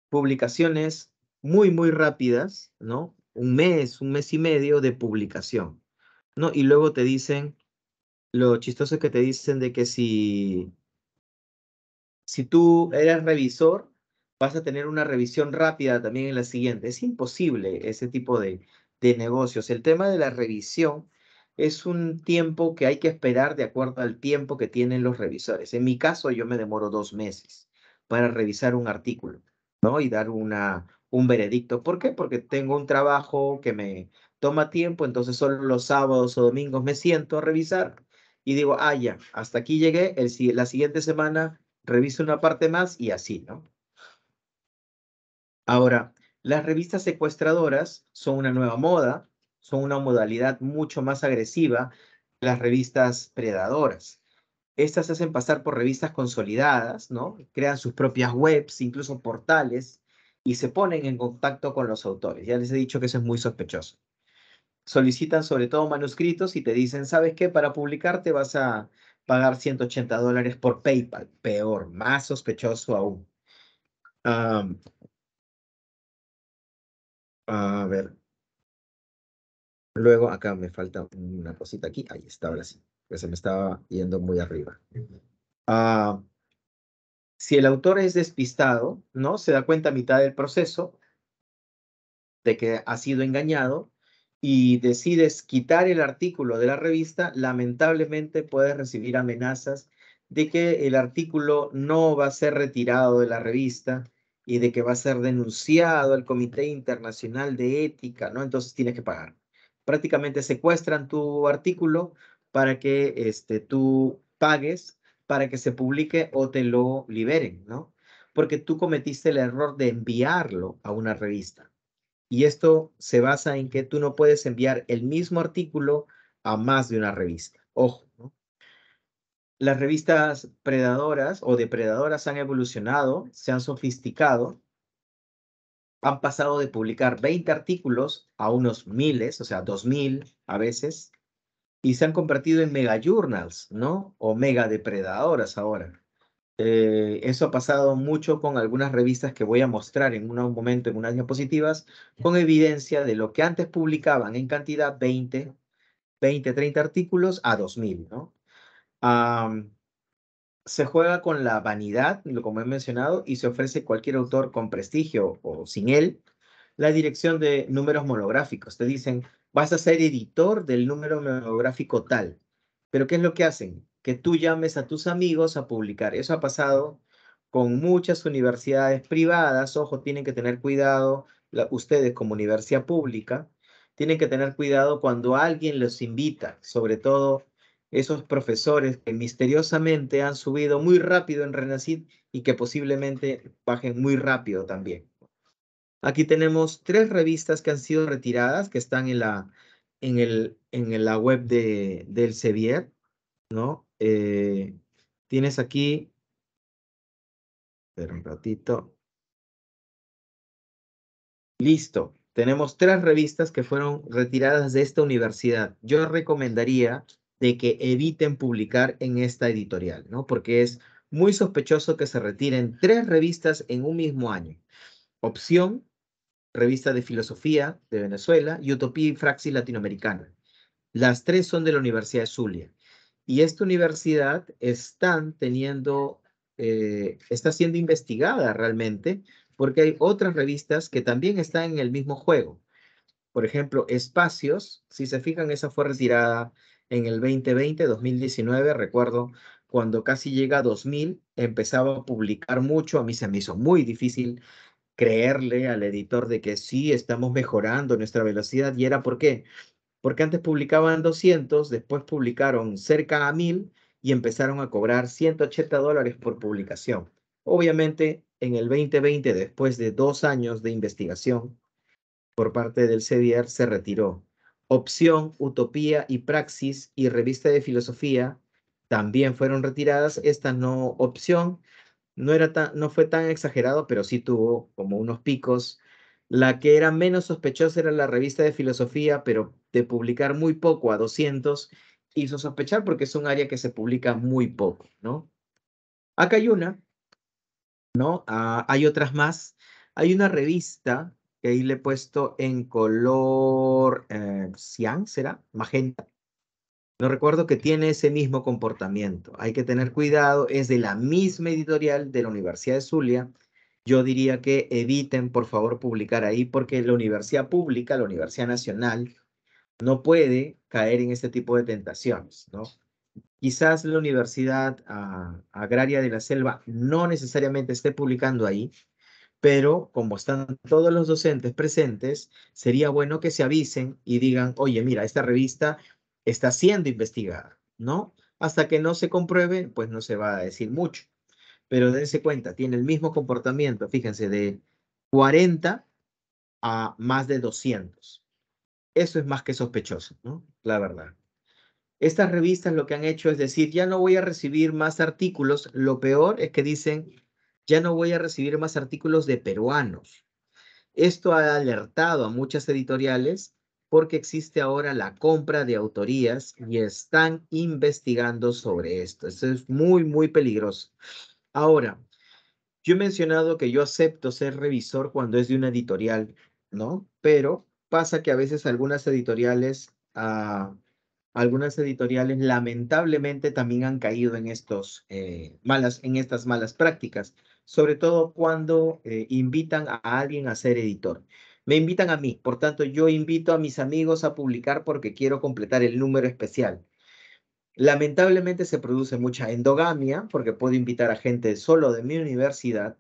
publicaciones muy, muy rápidas, ¿no? Un mes, un mes y medio de publicación, ¿no? Y luego te dicen, lo chistoso es que te dicen de que si, si tú eres revisor, vas a tener una revisión rápida también en la siguiente. Es imposible ese tipo de, de negocios. El tema de la revisión es un tiempo que hay que esperar de acuerdo al tiempo que tienen los revisores. En mi caso, yo me demoro dos meses para revisar un artículo, ¿no? Y dar una, un veredicto. ¿Por qué? Porque tengo un trabajo que me toma tiempo, entonces solo los sábados o domingos me siento a revisar y digo, ah, ya, hasta aquí llegué, el, la siguiente semana reviso una parte más y así, ¿no? Ahora, las revistas secuestradoras son una nueva moda, son una modalidad mucho más agresiva que las revistas predadoras. Estas hacen pasar por revistas consolidadas, ¿no? Crean sus propias webs, incluso portales, y se ponen en contacto con los autores. Ya les he dicho que eso es muy sospechoso. Solicitan sobre todo manuscritos y te dicen, ¿sabes qué? Para publicarte vas a pagar 180 dólares por PayPal. Peor, más sospechoso aún. a ver, Luego acá me falta una cosita aquí. Ahí está, ahora sí. Que se me estaba yendo muy arriba. Ah, si el autor es despistado, ¿no? Se da cuenta a mitad del proceso de que ha sido engañado y decides quitar el artículo de la revista, lamentablemente puedes recibir amenazas de que el artículo no va a ser retirado de la revista y de que va a ser denunciado al Comité Internacional de Ética, ¿no? Entonces tienes que pagar prácticamente secuestran tu artículo para que este, tú pagues para que se publique o te lo liberen, ¿no? Porque tú cometiste el error de enviarlo a una revista. Y esto se basa en que tú no puedes enviar el mismo artículo a más de una revista. Ojo, ¿no? Las revistas predadoras o depredadoras han evolucionado, se han sofisticado han pasado de publicar 20 artículos a unos miles, o sea, 2.000 a veces, y se han convertido en mega journals, ¿no? O mega depredadoras ahora. Eh, eso ha pasado mucho con algunas revistas que voy a mostrar en un momento, en unas diapositivas, con evidencia de lo que antes publicaban en cantidad 20, 20, 30 artículos a 2.000, ¿no? se juega con la vanidad, como he mencionado, y se ofrece cualquier autor con prestigio o sin él la dirección de números monográficos. Te dicen, vas a ser editor del número monográfico tal. Pero ¿qué es lo que hacen? Que tú llames a tus amigos a publicar. Eso ha pasado con muchas universidades privadas. Ojo, tienen que tener cuidado ustedes como universidad pública. Tienen que tener cuidado cuando alguien los invita, sobre todo esos profesores que misteriosamente han subido muy rápido en Renacid y que posiblemente bajen muy rápido también. Aquí tenemos tres revistas que han sido retiradas, que están en la, en el, en la web de, del Sevier, ¿no? Eh, tienes aquí, espera un ratito. Listo, tenemos tres revistas que fueron retiradas de esta universidad. Yo recomendaría de que eviten publicar en esta editorial, ¿no? Porque es muy sospechoso que se retiren tres revistas en un mismo año. Opción, revista de filosofía de Venezuela, y Utopía y Fraxis Latinoamericana. Las tres son de la Universidad de Zulia. Y esta universidad están teniendo, eh, está siendo investigada realmente porque hay otras revistas que también están en el mismo juego. Por ejemplo, Espacios, si se fijan, esa fue retirada en el 2020, 2019, recuerdo cuando casi llega a 2000, empezaba a publicar mucho, a mí se me hizo muy difícil creerle al editor de que sí, estamos mejorando nuestra velocidad, y era por qué. Porque antes publicaban 200, después publicaron cerca a 1000 y empezaron a cobrar 180 dólares por publicación. Obviamente, en el 2020, después de dos años de investigación por parte del CDR, se retiró Opción, Utopía y Praxis y Revista de Filosofía también fueron retiradas. Esta no opción no, era tan, no fue tan exagerado, pero sí tuvo como unos picos. La que era menos sospechosa era la revista de filosofía, pero de publicar muy poco a 200 hizo sospechar porque es un área que se publica muy poco, ¿no? Acá hay una, ¿no? Ah, hay otras más. Hay una revista que ahí le he puesto en color eh, cian, ¿será? Magenta. No recuerdo que tiene ese mismo comportamiento. Hay que tener cuidado, es de la misma editorial de la Universidad de Zulia. Yo diría que eviten, por favor, publicar ahí, porque la universidad pública, la Universidad Nacional, no puede caer en este tipo de tentaciones, ¿no? Quizás la Universidad ah, Agraria de la Selva no necesariamente esté publicando ahí, pero como están todos los docentes presentes, sería bueno que se avisen y digan, oye, mira, esta revista está siendo investigada, ¿no? Hasta que no se compruebe, pues no se va a decir mucho. Pero dense cuenta, tiene el mismo comportamiento, fíjense, de 40 a más de 200. Eso es más que sospechoso, ¿no? La verdad. Estas revistas lo que han hecho es decir, ya no voy a recibir más artículos. Lo peor es que dicen, ya no voy a recibir más artículos de peruanos. Esto ha alertado a muchas editoriales porque existe ahora la compra de autorías y están investigando sobre esto. Esto es muy, muy peligroso. Ahora, yo he mencionado que yo acepto ser revisor cuando es de una editorial, ¿no? Pero pasa que a veces algunas editoriales, ah, algunas editoriales lamentablemente también han caído en, estos, eh, malas, en estas malas prácticas sobre todo cuando eh, invitan a alguien a ser editor. Me invitan a mí, por tanto yo invito a mis amigos a publicar porque quiero completar el número especial. Lamentablemente se produce mucha endogamia porque puedo invitar a gente solo de mi universidad.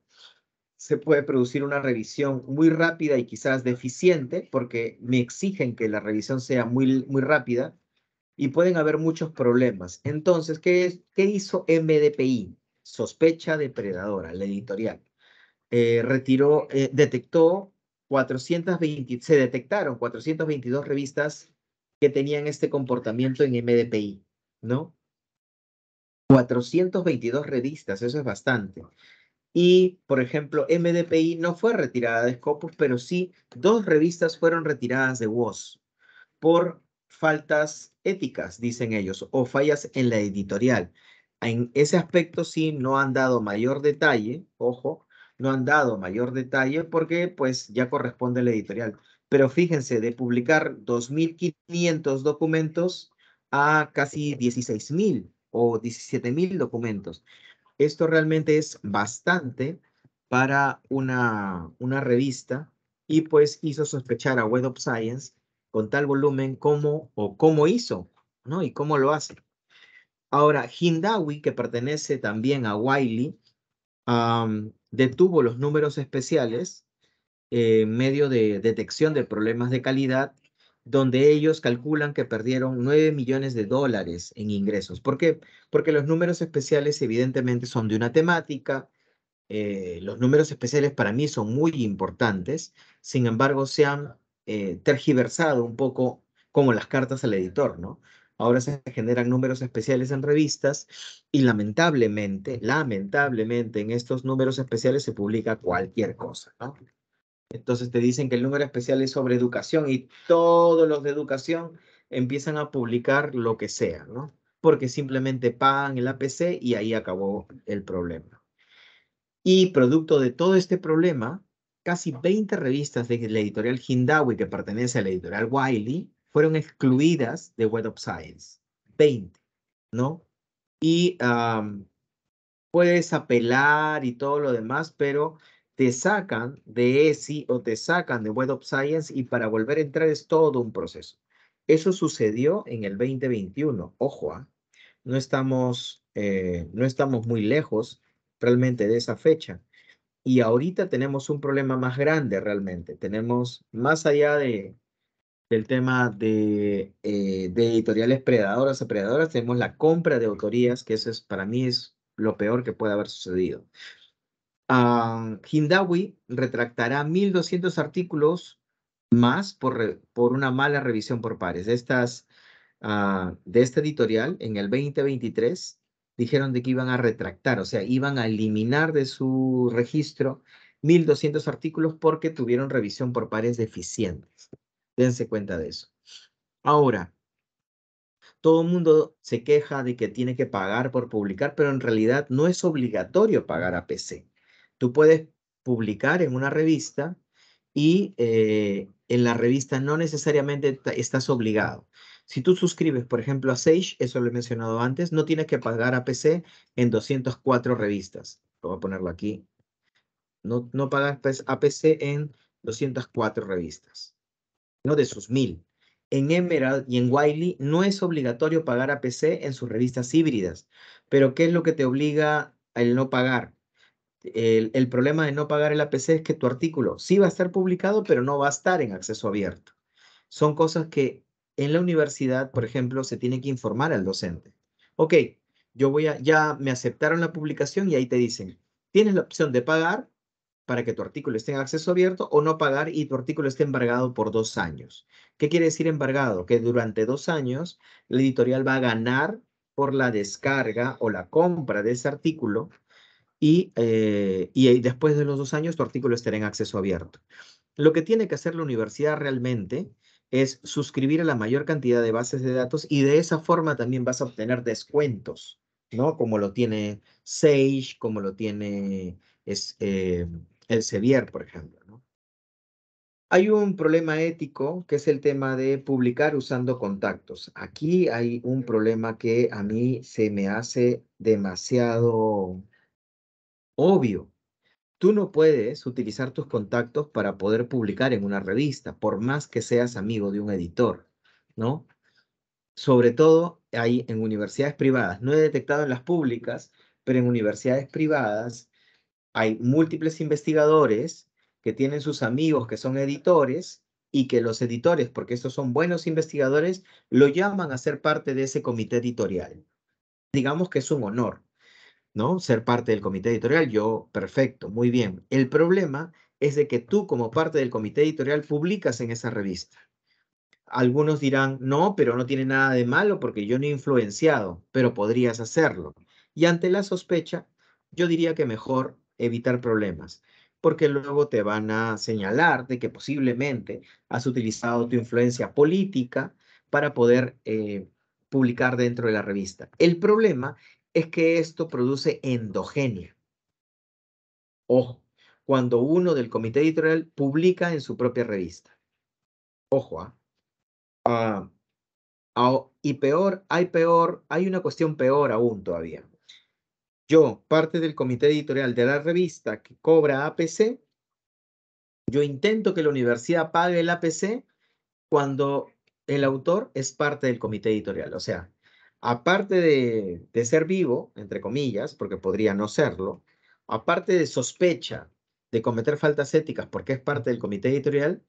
Se puede producir una revisión muy rápida y quizás deficiente porque me exigen que la revisión sea muy, muy rápida y pueden haber muchos problemas. Entonces, ¿qué, qué hizo MDPI? sospecha depredadora, la editorial, eh, retiró, eh, detectó se detectaron 422 revistas que tenían este comportamiento en MDPI, ¿no? 422 revistas, eso es bastante. Y, por ejemplo, MDPI no fue retirada de Scopus, pero sí dos revistas fueron retiradas de WOS por faltas éticas, dicen ellos, o fallas en la editorial. En ese aspecto sí no han dado mayor detalle, ojo, no han dado mayor detalle porque pues ya corresponde a la editorial. Pero fíjense, de publicar 2.500 documentos a casi 16.000 o 17.000 documentos. Esto realmente es bastante para una, una revista y pues hizo sospechar a Web of Science con tal volumen como o cómo hizo, ¿no? Y cómo lo hace. Ahora, Hindawi, que pertenece también a Wiley, detuvo los números especiales eh, en medio de detección de problemas de calidad, donde ellos calculan que perdieron 9 millones de dólares en ingresos. ¿Por qué? Porque los números especiales evidentemente son de una temática, eh, los números especiales para mí son muy importantes, sin embargo se han eh, tergiversado un poco como las cartas al editor, ¿no? ahora se generan números especiales en revistas y lamentablemente, lamentablemente en estos números especiales se publica cualquier cosa, Entonces te dicen que el número especial es sobre educación y todos los de educación empiezan a publicar lo que sea, ¿no? Porque simplemente pagan el APC y ahí acabó el problema. Y producto de todo este problema, casi 20 revistas de la editorial Hindawi, que pertenece a la editorial Wiley, fueron excluidas de Web of Science, 20, ¿no? Y puedes apelar y todo lo demás, pero te sacan de ESI o te sacan de Web of Science y para volver a entrar es todo un proceso. Eso sucedió en el 2021. Ojo, ¿ah? no, estamos, eh, no estamos muy lejos realmente de esa fecha. Y ahorita tenemos un problema más grande realmente. Tenemos, más allá de, el tema eh, de, editoriales predadoras a predadoras, tenemos la compra de autorías, que eso es, para mí es lo peor que puede haber sucedido. Ah, Hindawi retractará 1.200 artículos más por, una mala revisión por pares. Estas, ah, de esta editorial, en el 2023, dijeron de que iban a retractar, o sea, iban a eliminar de su registro 1.200 artículos porque tuvieron revisión por pares deficientes. Dense cuenta de eso. Ahora, todo el mundo se queja de que tiene que pagar por publicar, pero en realidad no es obligatorio pagar APC. Tú puedes publicar en una revista y eh, en la revista no necesariamente estás obligado. Si tú suscribes, por ejemplo, a Sage, eso lo he mencionado antes, no tienes que pagar APC en 204 revistas. Lo voy a ponerlo aquí. No, no pagas pues, APC en 204 revistas de sus mil. En Emerald y en Wiley no es obligatorio pagar APC en sus revistas híbridas, pero ¿qué es lo que te obliga al no pagar? El, el problema de no pagar el APC es que tu artículo sí va a estar publicado, pero no va a estar en acceso abierto. Son cosas que en la universidad, por ejemplo, se tiene que informar al docente. Ok, yo voy a, ya me aceptaron la publicación y ahí te dicen, tienes la opción de pagar para que tu artículo esté en acceso abierto o no pagar y tu artículo esté embargado por dos años. ¿Qué quiere decir embargado? Que durante dos años la editorial va a ganar por la descarga o la compra de ese artículo y, eh, después de los dos años tu artículo estará en acceso abierto. Lo que tiene que hacer la universidad realmente es suscribir a la mayor cantidad de bases de datos y de esa forma también vas a obtener descuentos, ¿no? Como lo tiene Sage, como lo tiene es, eh, el Sevier, por ejemplo. ¿no? Hay un problema ético que es el tema de publicar usando contactos. Aquí hay un problema que a mí se me hace demasiado obvio. Tú no puedes utilizar tus contactos para poder publicar en una revista, por más que seas amigo de un editor, ¿no? Sobre todo hay en universidades privadas. No he detectado en las públicas, pero en universidades privadas hay múltiples investigadores que tienen sus amigos que son editores y que los editores, porque estos son buenos investigadores, lo llaman a ser parte de ese comité editorial. Digamos que es un honor, ¿no? Ser parte del comité editorial. Yo, perfecto, muy bien. El problema es de que tú como parte del comité editorial publicas en esa revista. Algunos dirán, no, pero no tiene nada de malo porque yo no he influenciado, pero podrías hacerlo. Y ante la sospecha, yo diría que mejor evitar problemas, porque luego te van a señalar de que posiblemente has utilizado tu influencia política para poder eh, publicar dentro de la revista. El problema es que esto produce endogenia. Ojo, cuando uno del comité editorial publica en su propia revista. Ojo, ¿ah? Ah, ah, y peor, hay peor, hay una cuestión peor aún todavía yo, parte del comité editorial de la revista que cobra APC, yo intento que la universidad pague el APC cuando el autor es parte del comité editorial. O sea, aparte de, de ser vivo, entre comillas, porque podría no serlo, aparte de sospecha de cometer faltas éticas porque es parte del comité editorial,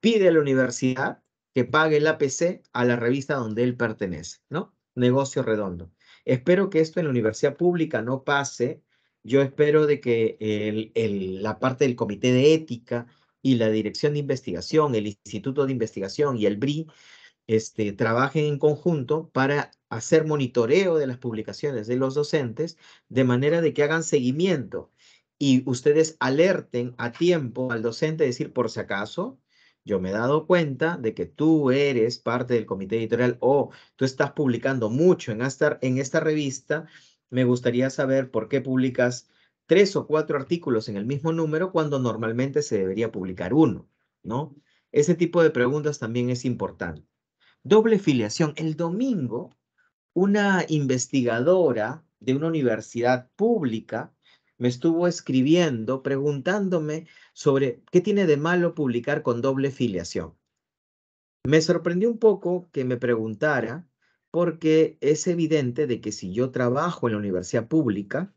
pide a la universidad que pague el APC a la revista donde él pertenece, ¿no? Negocio redondo. Espero que esto en la universidad pública no pase. Yo espero de que la parte del comité de ética y la dirección de investigación, el instituto de investigación y el BRI este, trabajen en conjunto para hacer monitoreo de las publicaciones de los docentes de manera de que hagan seguimiento y ustedes alerten a tiempo al docente, decir, por si acaso, yo me he dado cuenta de que tú eres parte del comité editorial o tú estás publicando mucho en esta, en esta revista, me gustaría saber por qué publicas tres o cuatro artículos en el mismo número cuando normalmente se debería publicar uno, ¿no? Ese tipo de preguntas también es importante. Doble filiación. El domingo, una investigadora de una universidad pública me estuvo escribiendo preguntándome sobre qué tiene de malo publicar con doble filiación. Me sorprendió un poco que me preguntara porque es evidente de que si yo trabajo en la universidad pública,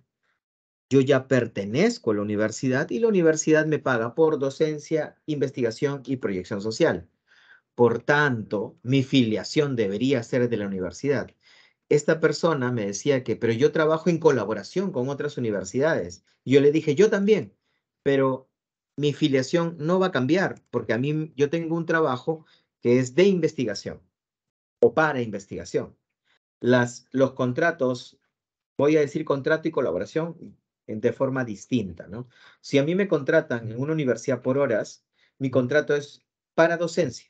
yo ya pertenezco a la universidad y la universidad me paga por docencia, investigación y proyección social. Por tanto, mi filiación debería ser de la universidad esta persona me decía que, pero yo trabajo en colaboración con otras universidades. Yo le dije, yo también, pero mi filiación no va a cambiar porque a mí yo tengo un trabajo que es de investigación o para investigación. Las, los contratos, voy a decir contrato y colaboración de forma distinta, ¿no? Si a mí me contratan en una universidad por horas, mi contrato es para docencia.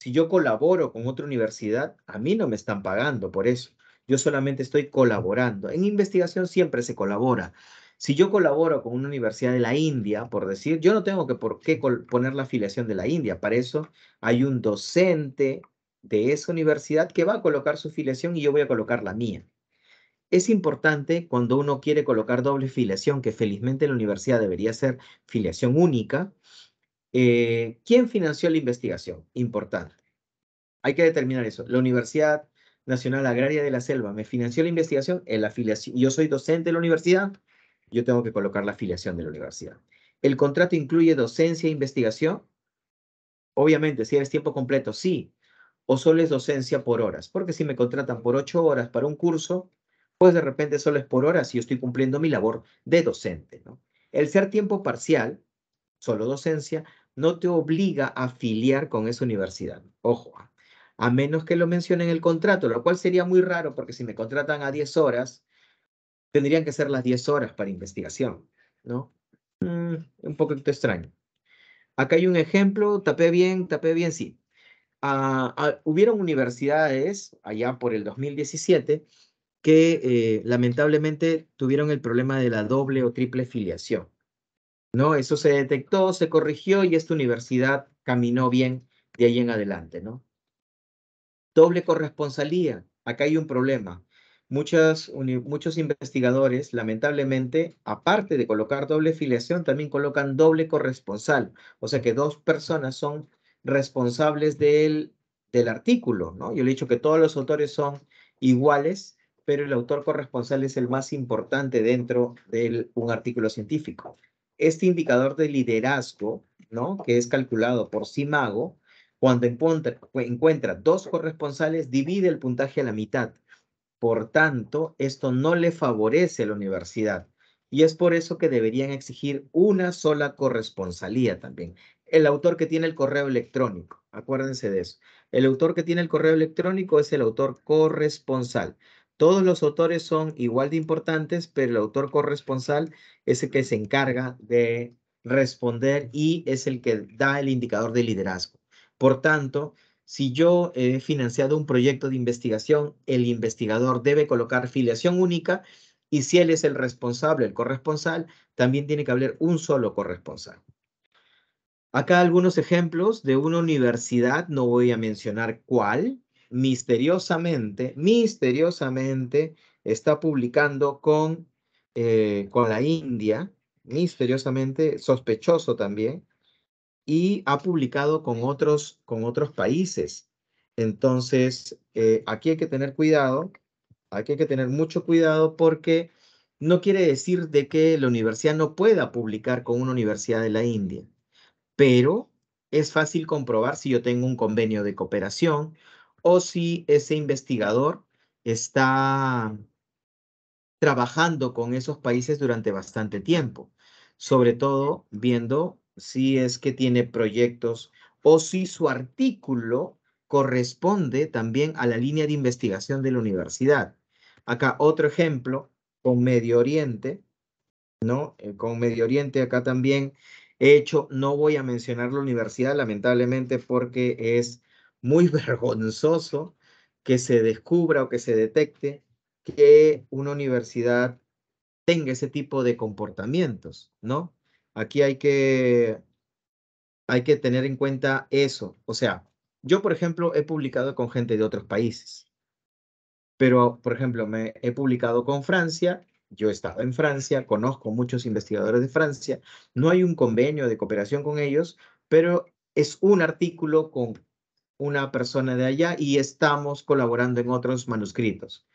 Si yo colaboro con otra universidad, a mí no me están pagando por eso. Yo solamente estoy colaborando. En investigación siempre se colabora. Si yo colaboro con una universidad de la India, por decir, yo no tengo que por qué poner la afiliación de la India. Para eso hay un docente de esa universidad que va a colocar su filiación y yo voy a colocar la mía. Es importante cuando uno quiere colocar doble filiación, que felizmente la universidad debería ser filiación única, eh, ¿Quién financió la investigación? Importante. Hay que determinar eso. La Universidad Nacional Agraria de la Selva me financió la investigación. afiliación, yo soy docente de la universidad, yo tengo que colocar la afiliación de la universidad. ¿El contrato incluye docencia e investigación? Obviamente, si eres tiempo completo, sí. O solo es docencia por horas. Porque si me contratan por ocho horas para un curso, pues de repente solo es por horas y yo estoy cumpliendo mi labor de docente. ¿no? El ser tiempo parcial, solo docencia, no te obliga a afiliar con esa universidad. Ojo, ¿ah? a menos que lo mencionen en el contrato, lo cual sería muy raro porque si me contratan a 10 horas, tendrían que ser las 10 horas para investigación, ¿no? Mm, un poquito extraño. Acá hay un ejemplo, tapé bien, tapé bien, sí. Ah, ah, hubieron universidades allá por el 2017 que eh, lamentablemente tuvieron el problema de la doble o triple filiación. ¿no? Eso se detectó, se corrigió y esta universidad caminó bien de ahí en adelante, ¿no? Doble corresponsalía. Acá hay un problema. Muchas, muchos investigadores, lamentablemente, aparte de colocar doble filiación, también colocan doble corresponsal. O sea que dos personas son responsables del, del artículo, ¿no? Yo le he dicho que todos los autores son iguales, pero el autor corresponsal es el más importante dentro de un artículo científico este indicador de liderazgo, ¿no? Que es calculado por Simago, cuando encuentra, encuentra dos corresponsales, divide el puntaje a la mitad. Por tanto, esto no le favorece a la universidad. Y es por eso que deberían exigir una sola corresponsalía también. El autor que tiene el correo electrónico, acuérdense de eso. El autor que tiene el correo electrónico es el autor corresponsal. Todos los autores son igual de importantes, pero el autor corresponsal es el que se encarga de responder y es el que da el indicador de liderazgo. Por tanto, si yo he financiado un proyecto de investigación, el investigador debe colocar filiación única y si él es el responsable, el corresponsal, también tiene que haber un solo corresponsal. Acá algunos ejemplos de una universidad, no voy a mencionar cuál, misteriosamente, misteriosamente está publicando con, eh, con la India, misteriosamente, sospechoso también, y ha publicado con otros, con otros países. Entonces, eh, aquí hay que tener cuidado, aquí hay que tener mucho cuidado porque no quiere decir de que la universidad no pueda publicar con una universidad de la India, pero es fácil comprobar si yo tengo un convenio de cooperación o si ese investigador está trabajando con esos países durante bastante tiempo, sobre todo viendo si es que tiene proyectos o si su artículo corresponde también a la línea de investigación de la universidad. Acá otro ejemplo con Medio Oriente, ¿no? Eh, con Medio Oriente acá también he hecho, no voy a mencionar la universidad lamentablemente porque es muy vergonzoso que se descubra o que se detecte que una universidad tenga ese tipo de comportamientos, ¿no? Aquí hay que, hay que tener en cuenta eso. O sea, yo, por ejemplo, he publicado con gente de otros países, pero, por ejemplo, me he publicado con Francia, yo he estado en Francia, conozco muchos investigadores de Francia, no hay un convenio de cooperación con ellos, pero es un artículo con una persona de allá y estamos colaborando en otros manuscritos.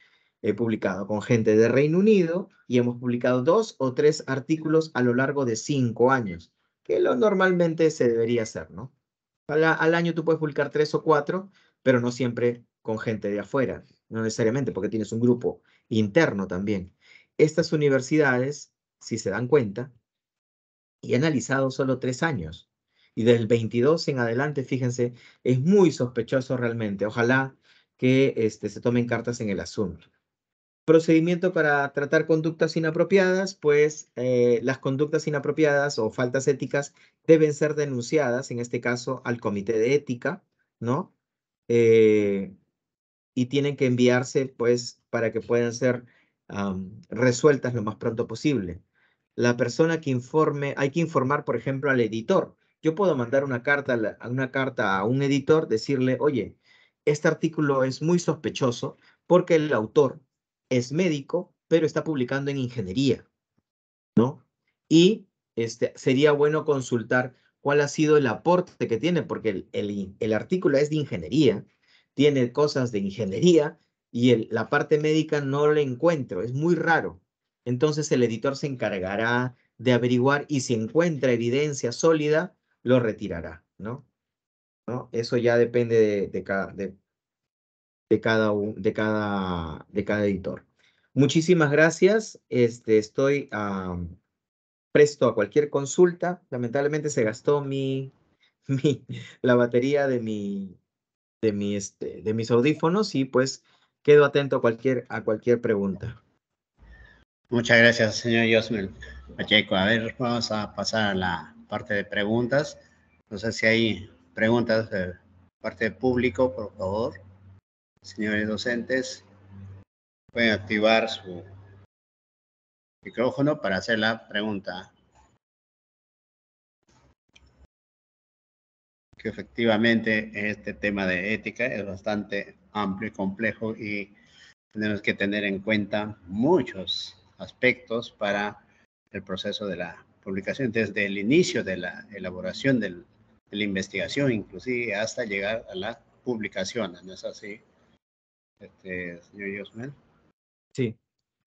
He publicado con gente de Reino Unido y hemos publicado dos o tres artículos a lo largo de cinco años, que lo normalmente se debería hacer, ¿no? Al, año tú puedes publicar tres o cuatro, pero no siempre con gente de afuera, no necesariamente porque tienes un grupo interno también. Estas universidades, si se dan cuenta, y he analizado solo tres años, y del 22 en adelante, fíjense, es muy sospechoso realmente. Ojalá que este, se tomen cartas en el asunto. Procedimiento para tratar conductas inapropiadas, pues eh, las conductas inapropiadas o faltas éticas deben ser denunciadas, en este caso al comité de ética, ¿no? Eh, y tienen que enviarse, pues, para que puedan ser resueltas lo más pronto posible. La persona que informe, hay que informar, por ejemplo, al editor yo puedo mandar una carta, a una carta a un editor, decirle, oye, este artículo es muy sospechoso porque el autor es médico, pero está publicando en ingeniería, ¿no? Y este, sería bueno consultar cuál ha sido el aporte que tiene, porque el, el, artículo es de ingeniería, tiene cosas de ingeniería y el, la parte médica no la encuentro, es muy raro. Entonces el editor se encargará de averiguar y si encuentra evidencia sólida, lo retirará, ¿no? ¿No? Eso ya depende de, cada, de, de, cada, de cada editor. Muchísimas gracias. Este, estoy presto a cualquier consulta. Lamentablemente se gastó mi, mi, la batería de, mi, de, mi, este, de mis audífonos y pues quedo atento a cualquier, a cualquier pregunta. Muchas gracias, señor Yosmel Pacheco. A ver, vamos a pasar a la parte de preguntas. No sé si hay preguntas de parte público, por favor. Señores docentes, pueden activar su micrófono para hacer la pregunta. Que efectivamente este tema de ética es bastante amplio y complejo y tenemos que tener en cuenta muchos aspectos para el proceso de la publicación, desde el inicio de la elaboración de la investigación, inclusive hasta llegar a la publicación, ¿no es así, este, señor Sí,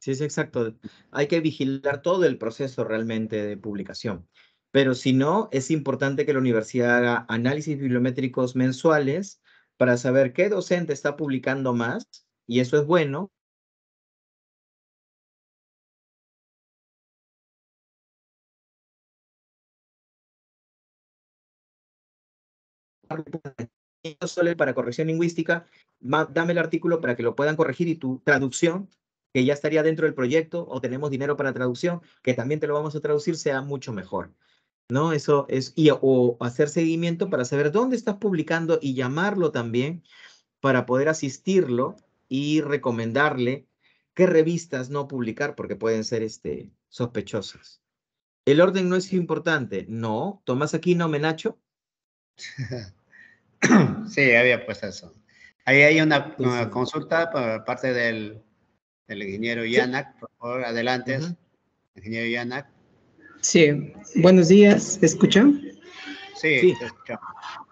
sí, es exacto. Hay que vigilar todo el proceso realmente de publicación. Pero si no, es importante que la universidad haga análisis bibliométricos mensuales para saber qué docente está publicando más, y eso es bueno, solo para corrección lingüística, dame el artículo para que lo puedan corregir y tu traducción, que ya estaría dentro del proyecto o tenemos dinero para traducción, que también te lo vamos a traducir, sea mucho mejor. ¿No? Eso es, y, o hacer seguimiento para saber dónde estás publicando y llamarlo también para poder asistirlo y recomendarle qué revistas no publicar porque pueden ser este, sospechosas. El orden no es importante. No, Tomás Aquino Menacho. sí, había puesto eso. Ahí hay una, consulta por parte del, ingeniero Yanak. Por favor, adelante. Ingeniero Yanak. Sí, buenos días. ¿Escuchan? Sí, sí. escuchamos.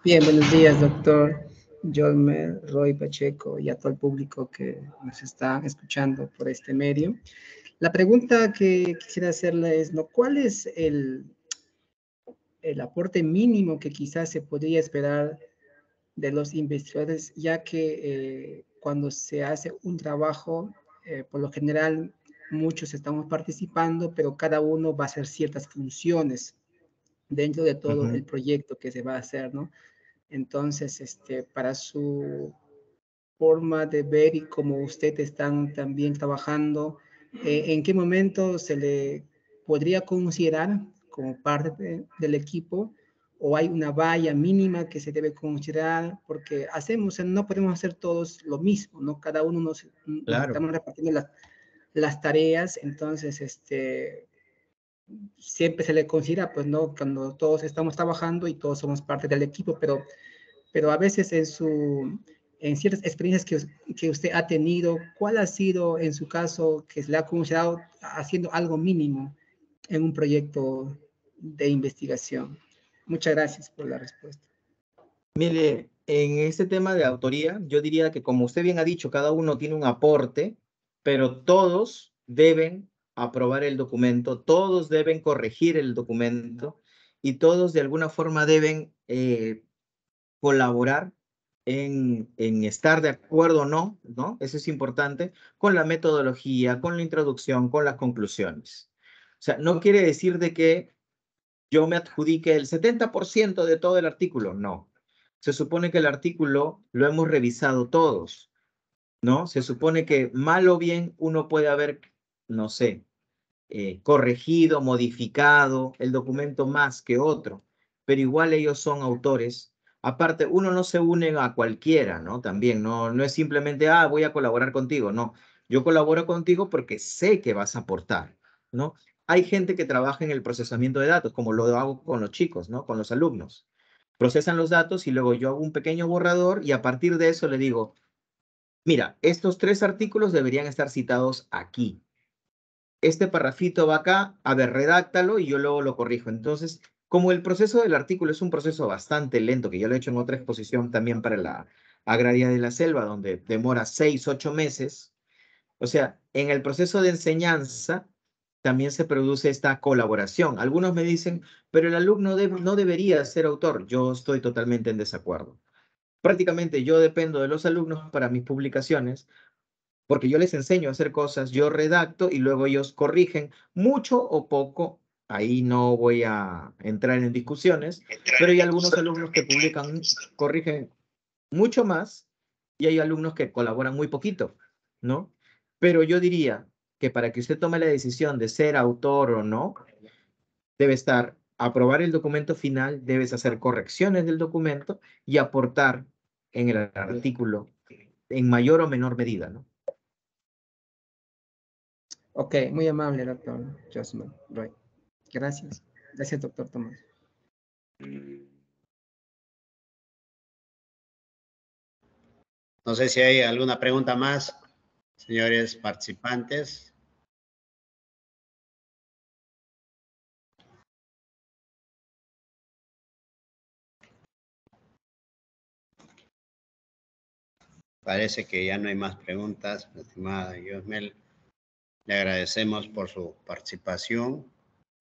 Bien, buenos días, doctor Jolmer, Roy Pacheco y a todo el público que nos está escuchando por este medio. La pregunta que quisiera hacerle es, ¿cuál es el aporte mínimo que quizás se podría esperar de los investigadores, ya que eh, cuando se hace un trabajo, eh, por lo general muchos estamos participando, pero cada uno va a hacer ciertas funciones dentro de todo el proyecto que se va a hacer, ¿no? Entonces, este, para su forma de ver y como usted están también trabajando, eh, ¿en qué momento se le podría considerar como parte del equipo? o hay una valla mínima que se debe considerar, porque hacemos, no podemos hacer todos lo mismo, ¿no? Cada uno nos, mm, estamos repartiendo las, tareas, entonces, este, siempre se le considera, pues, ¿no? Cuando todos estamos trabajando y todos somos parte del equipo, pero, pero a veces en su, en ciertas experiencias que, que usted ha tenido, ¿cuál ha sido, en su caso, que se le ha considerado haciendo algo mínimo en un proyecto de investigación? Muchas gracias por la respuesta. Mire, en este tema de autoría, yo diría que como usted bien ha dicho, cada uno tiene un aporte, pero todos deben aprobar el documento, todos deben corregir el documento y todos de alguna forma deben eh, colaborar en, en, estar de acuerdo o no, ¿no? Eso es importante, con la metodología, con la introducción, con las conclusiones. O sea, no quiere decir de que yo me adjudique el 70% de todo el artículo. No. Se supone que el artículo lo hemos revisado todos, ¿no? Se supone que mal o bien uno puede haber, no sé, eh, corregido, modificado el documento más que otro, pero igual ellos son autores. Aparte, uno no se une a cualquiera, ¿no? También, no, no es simplemente, ah, voy a colaborar contigo, no. Yo colaboro contigo porque sé que vas a aportar, ¿no? hay gente que trabaja en el procesamiento de datos, como lo hago con los chicos, ¿no? Con los alumnos. Procesan los datos y luego yo hago un pequeño borrador y a partir de eso le digo, mira, estos tres artículos deberían estar citados aquí. Este parrafito va acá, a ver, redáctalo y yo luego lo corrijo. Entonces, como el proceso del artículo es un proceso bastante lento, que yo lo he hecho en otra exposición también para la agraria de la selva, donde demora seis, ocho meses, o sea, en el proceso de enseñanza también se produce esta colaboración. Algunos me dicen, pero el alumno no debería ser autor. Yo estoy totalmente en desacuerdo. Prácticamente yo dependo de los alumnos para mis publicaciones, porque yo les enseño a hacer cosas, yo redacto y luego ellos corrigen mucho o poco. Ahí no voy a entrar en discusiones, pero hay algunos alumnos que publican, corrigen mucho más y hay alumnos que colaboran muy poquito, ¿no? Pero yo diría, que para que usted tome la decisión de ser autor o no, debe estar aprobar el documento final, debes hacer correcciones del documento y aportar en el artículo en mayor o menor medida, ¿no? Ok, muy amable, doctor Josman Roy. Gracias. Gracias, doctor Tomás. No sé si hay alguna pregunta más señores participantes. Parece que ya no hay más preguntas, estimada Yosmel, Le agradecemos por su participación,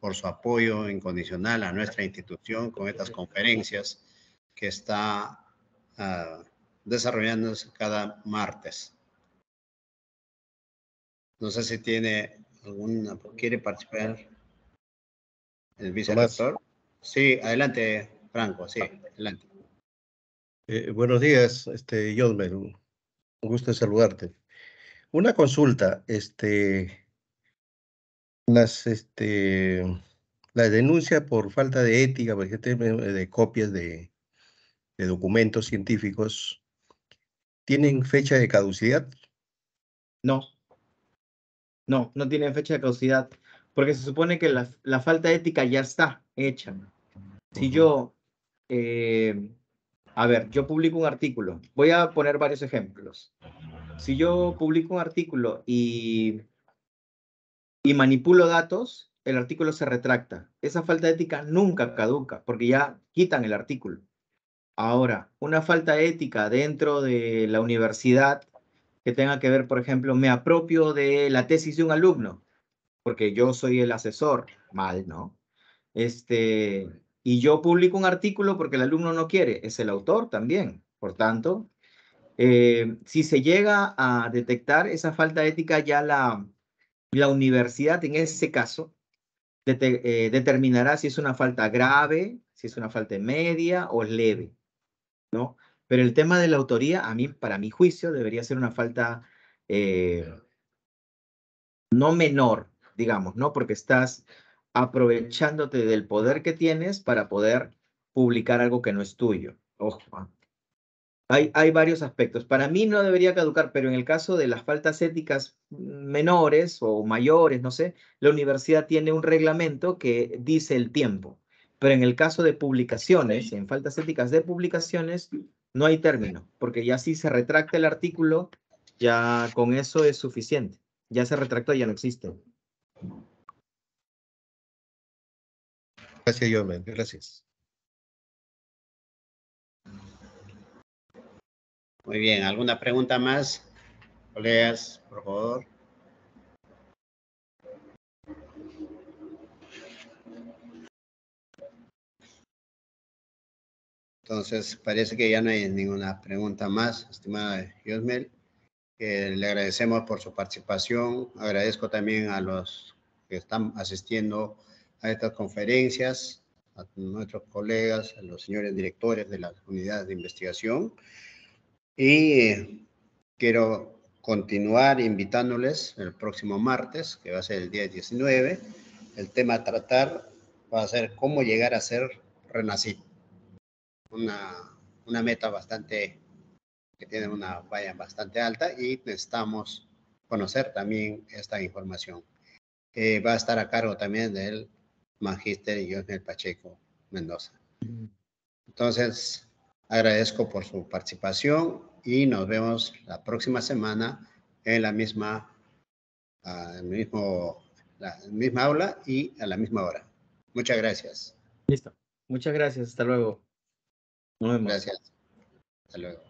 por su apoyo incondicional a nuestra institución con estas conferencias que está ah, desarrollándose cada martes. No sé si tiene alguna, quiere participar el vicerrector. Sí, adelante, Franco, sí, ah. adelante. Eh, buenos días, este, un gusto saludarte. Una consulta, este, las, este, la denuncia por falta de ética, por ejemplo, de copias de, de documentos científicos, ¿tienen fecha de caducidad? No, no, no tienen fecha de caducidad, porque se supone que la, la falta ética ya está hecha. Si yo, eh, a ver, yo publico un artículo, voy a poner varios ejemplos. Si yo publico un artículo y, y manipulo datos, el artículo se retracta. Esa falta ética nunca caduca, porque ya quitan el artículo. Ahora, una falta ética dentro de la universidad que tenga que ver, por ejemplo, me apropio de la tesis de un alumno, porque yo soy el asesor, mal, ¿no? Este, y yo publico un artículo porque el alumno no quiere, es el autor también. Por tanto, eh, si se llega a detectar esa falta ética, ya la, la universidad en ese caso eh, determinará si es una falta grave, si es una falta media o leve, ¿no? Pero el tema de la autoría, a mí, para mi juicio, debería ser una falta eh, no menor, digamos, ¿no? Porque estás aprovechándote del poder que tienes para poder publicar algo que no es tuyo. Ojo. ¿ah? Hay, hay varios aspectos. Para mí no debería caducar, pero en el caso de las faltas éticas menores o mayores, no sé, la universidad tiene un reglamento que dice el tiempo. Pero en el caso de publicaciones, en faltas éticas de publicaciones, no hay término, porque ya si se retracta el artículo, ya con eso es suficiente. Ya se retractó, ya no existe. Gracias, Joven. Gracias. Muy bien, ¿alguna pregunta más? Colegas, por favor. Entonces, parece que ya no hay ninguna pregunta más, estimada Yosmel. le agradecemos por su participación. Agradezco también a los que están asistiendo a estas conferencias, a nuestros colegas, a los señores directores de las unidades de investigación. Y eh, quiero continuar invitándoles el próximo martes, que va a ser el día 19. El tema a tratar va a ser cómo llegar a ser renacito una, una meta bastante, que tiene una valla bastante alta y necesitamos conocer también esta información. va a estar a cargo también del magíster José Pacheco Mendoza. Entonces, agradezco por su participación y nos vemos la próxima semana en la misma, la misma aula y a la misma hora. Muchas gracias. Listo. Muchas gracias. Hasta luego. Nos vemos. Gracias. Hasta luego.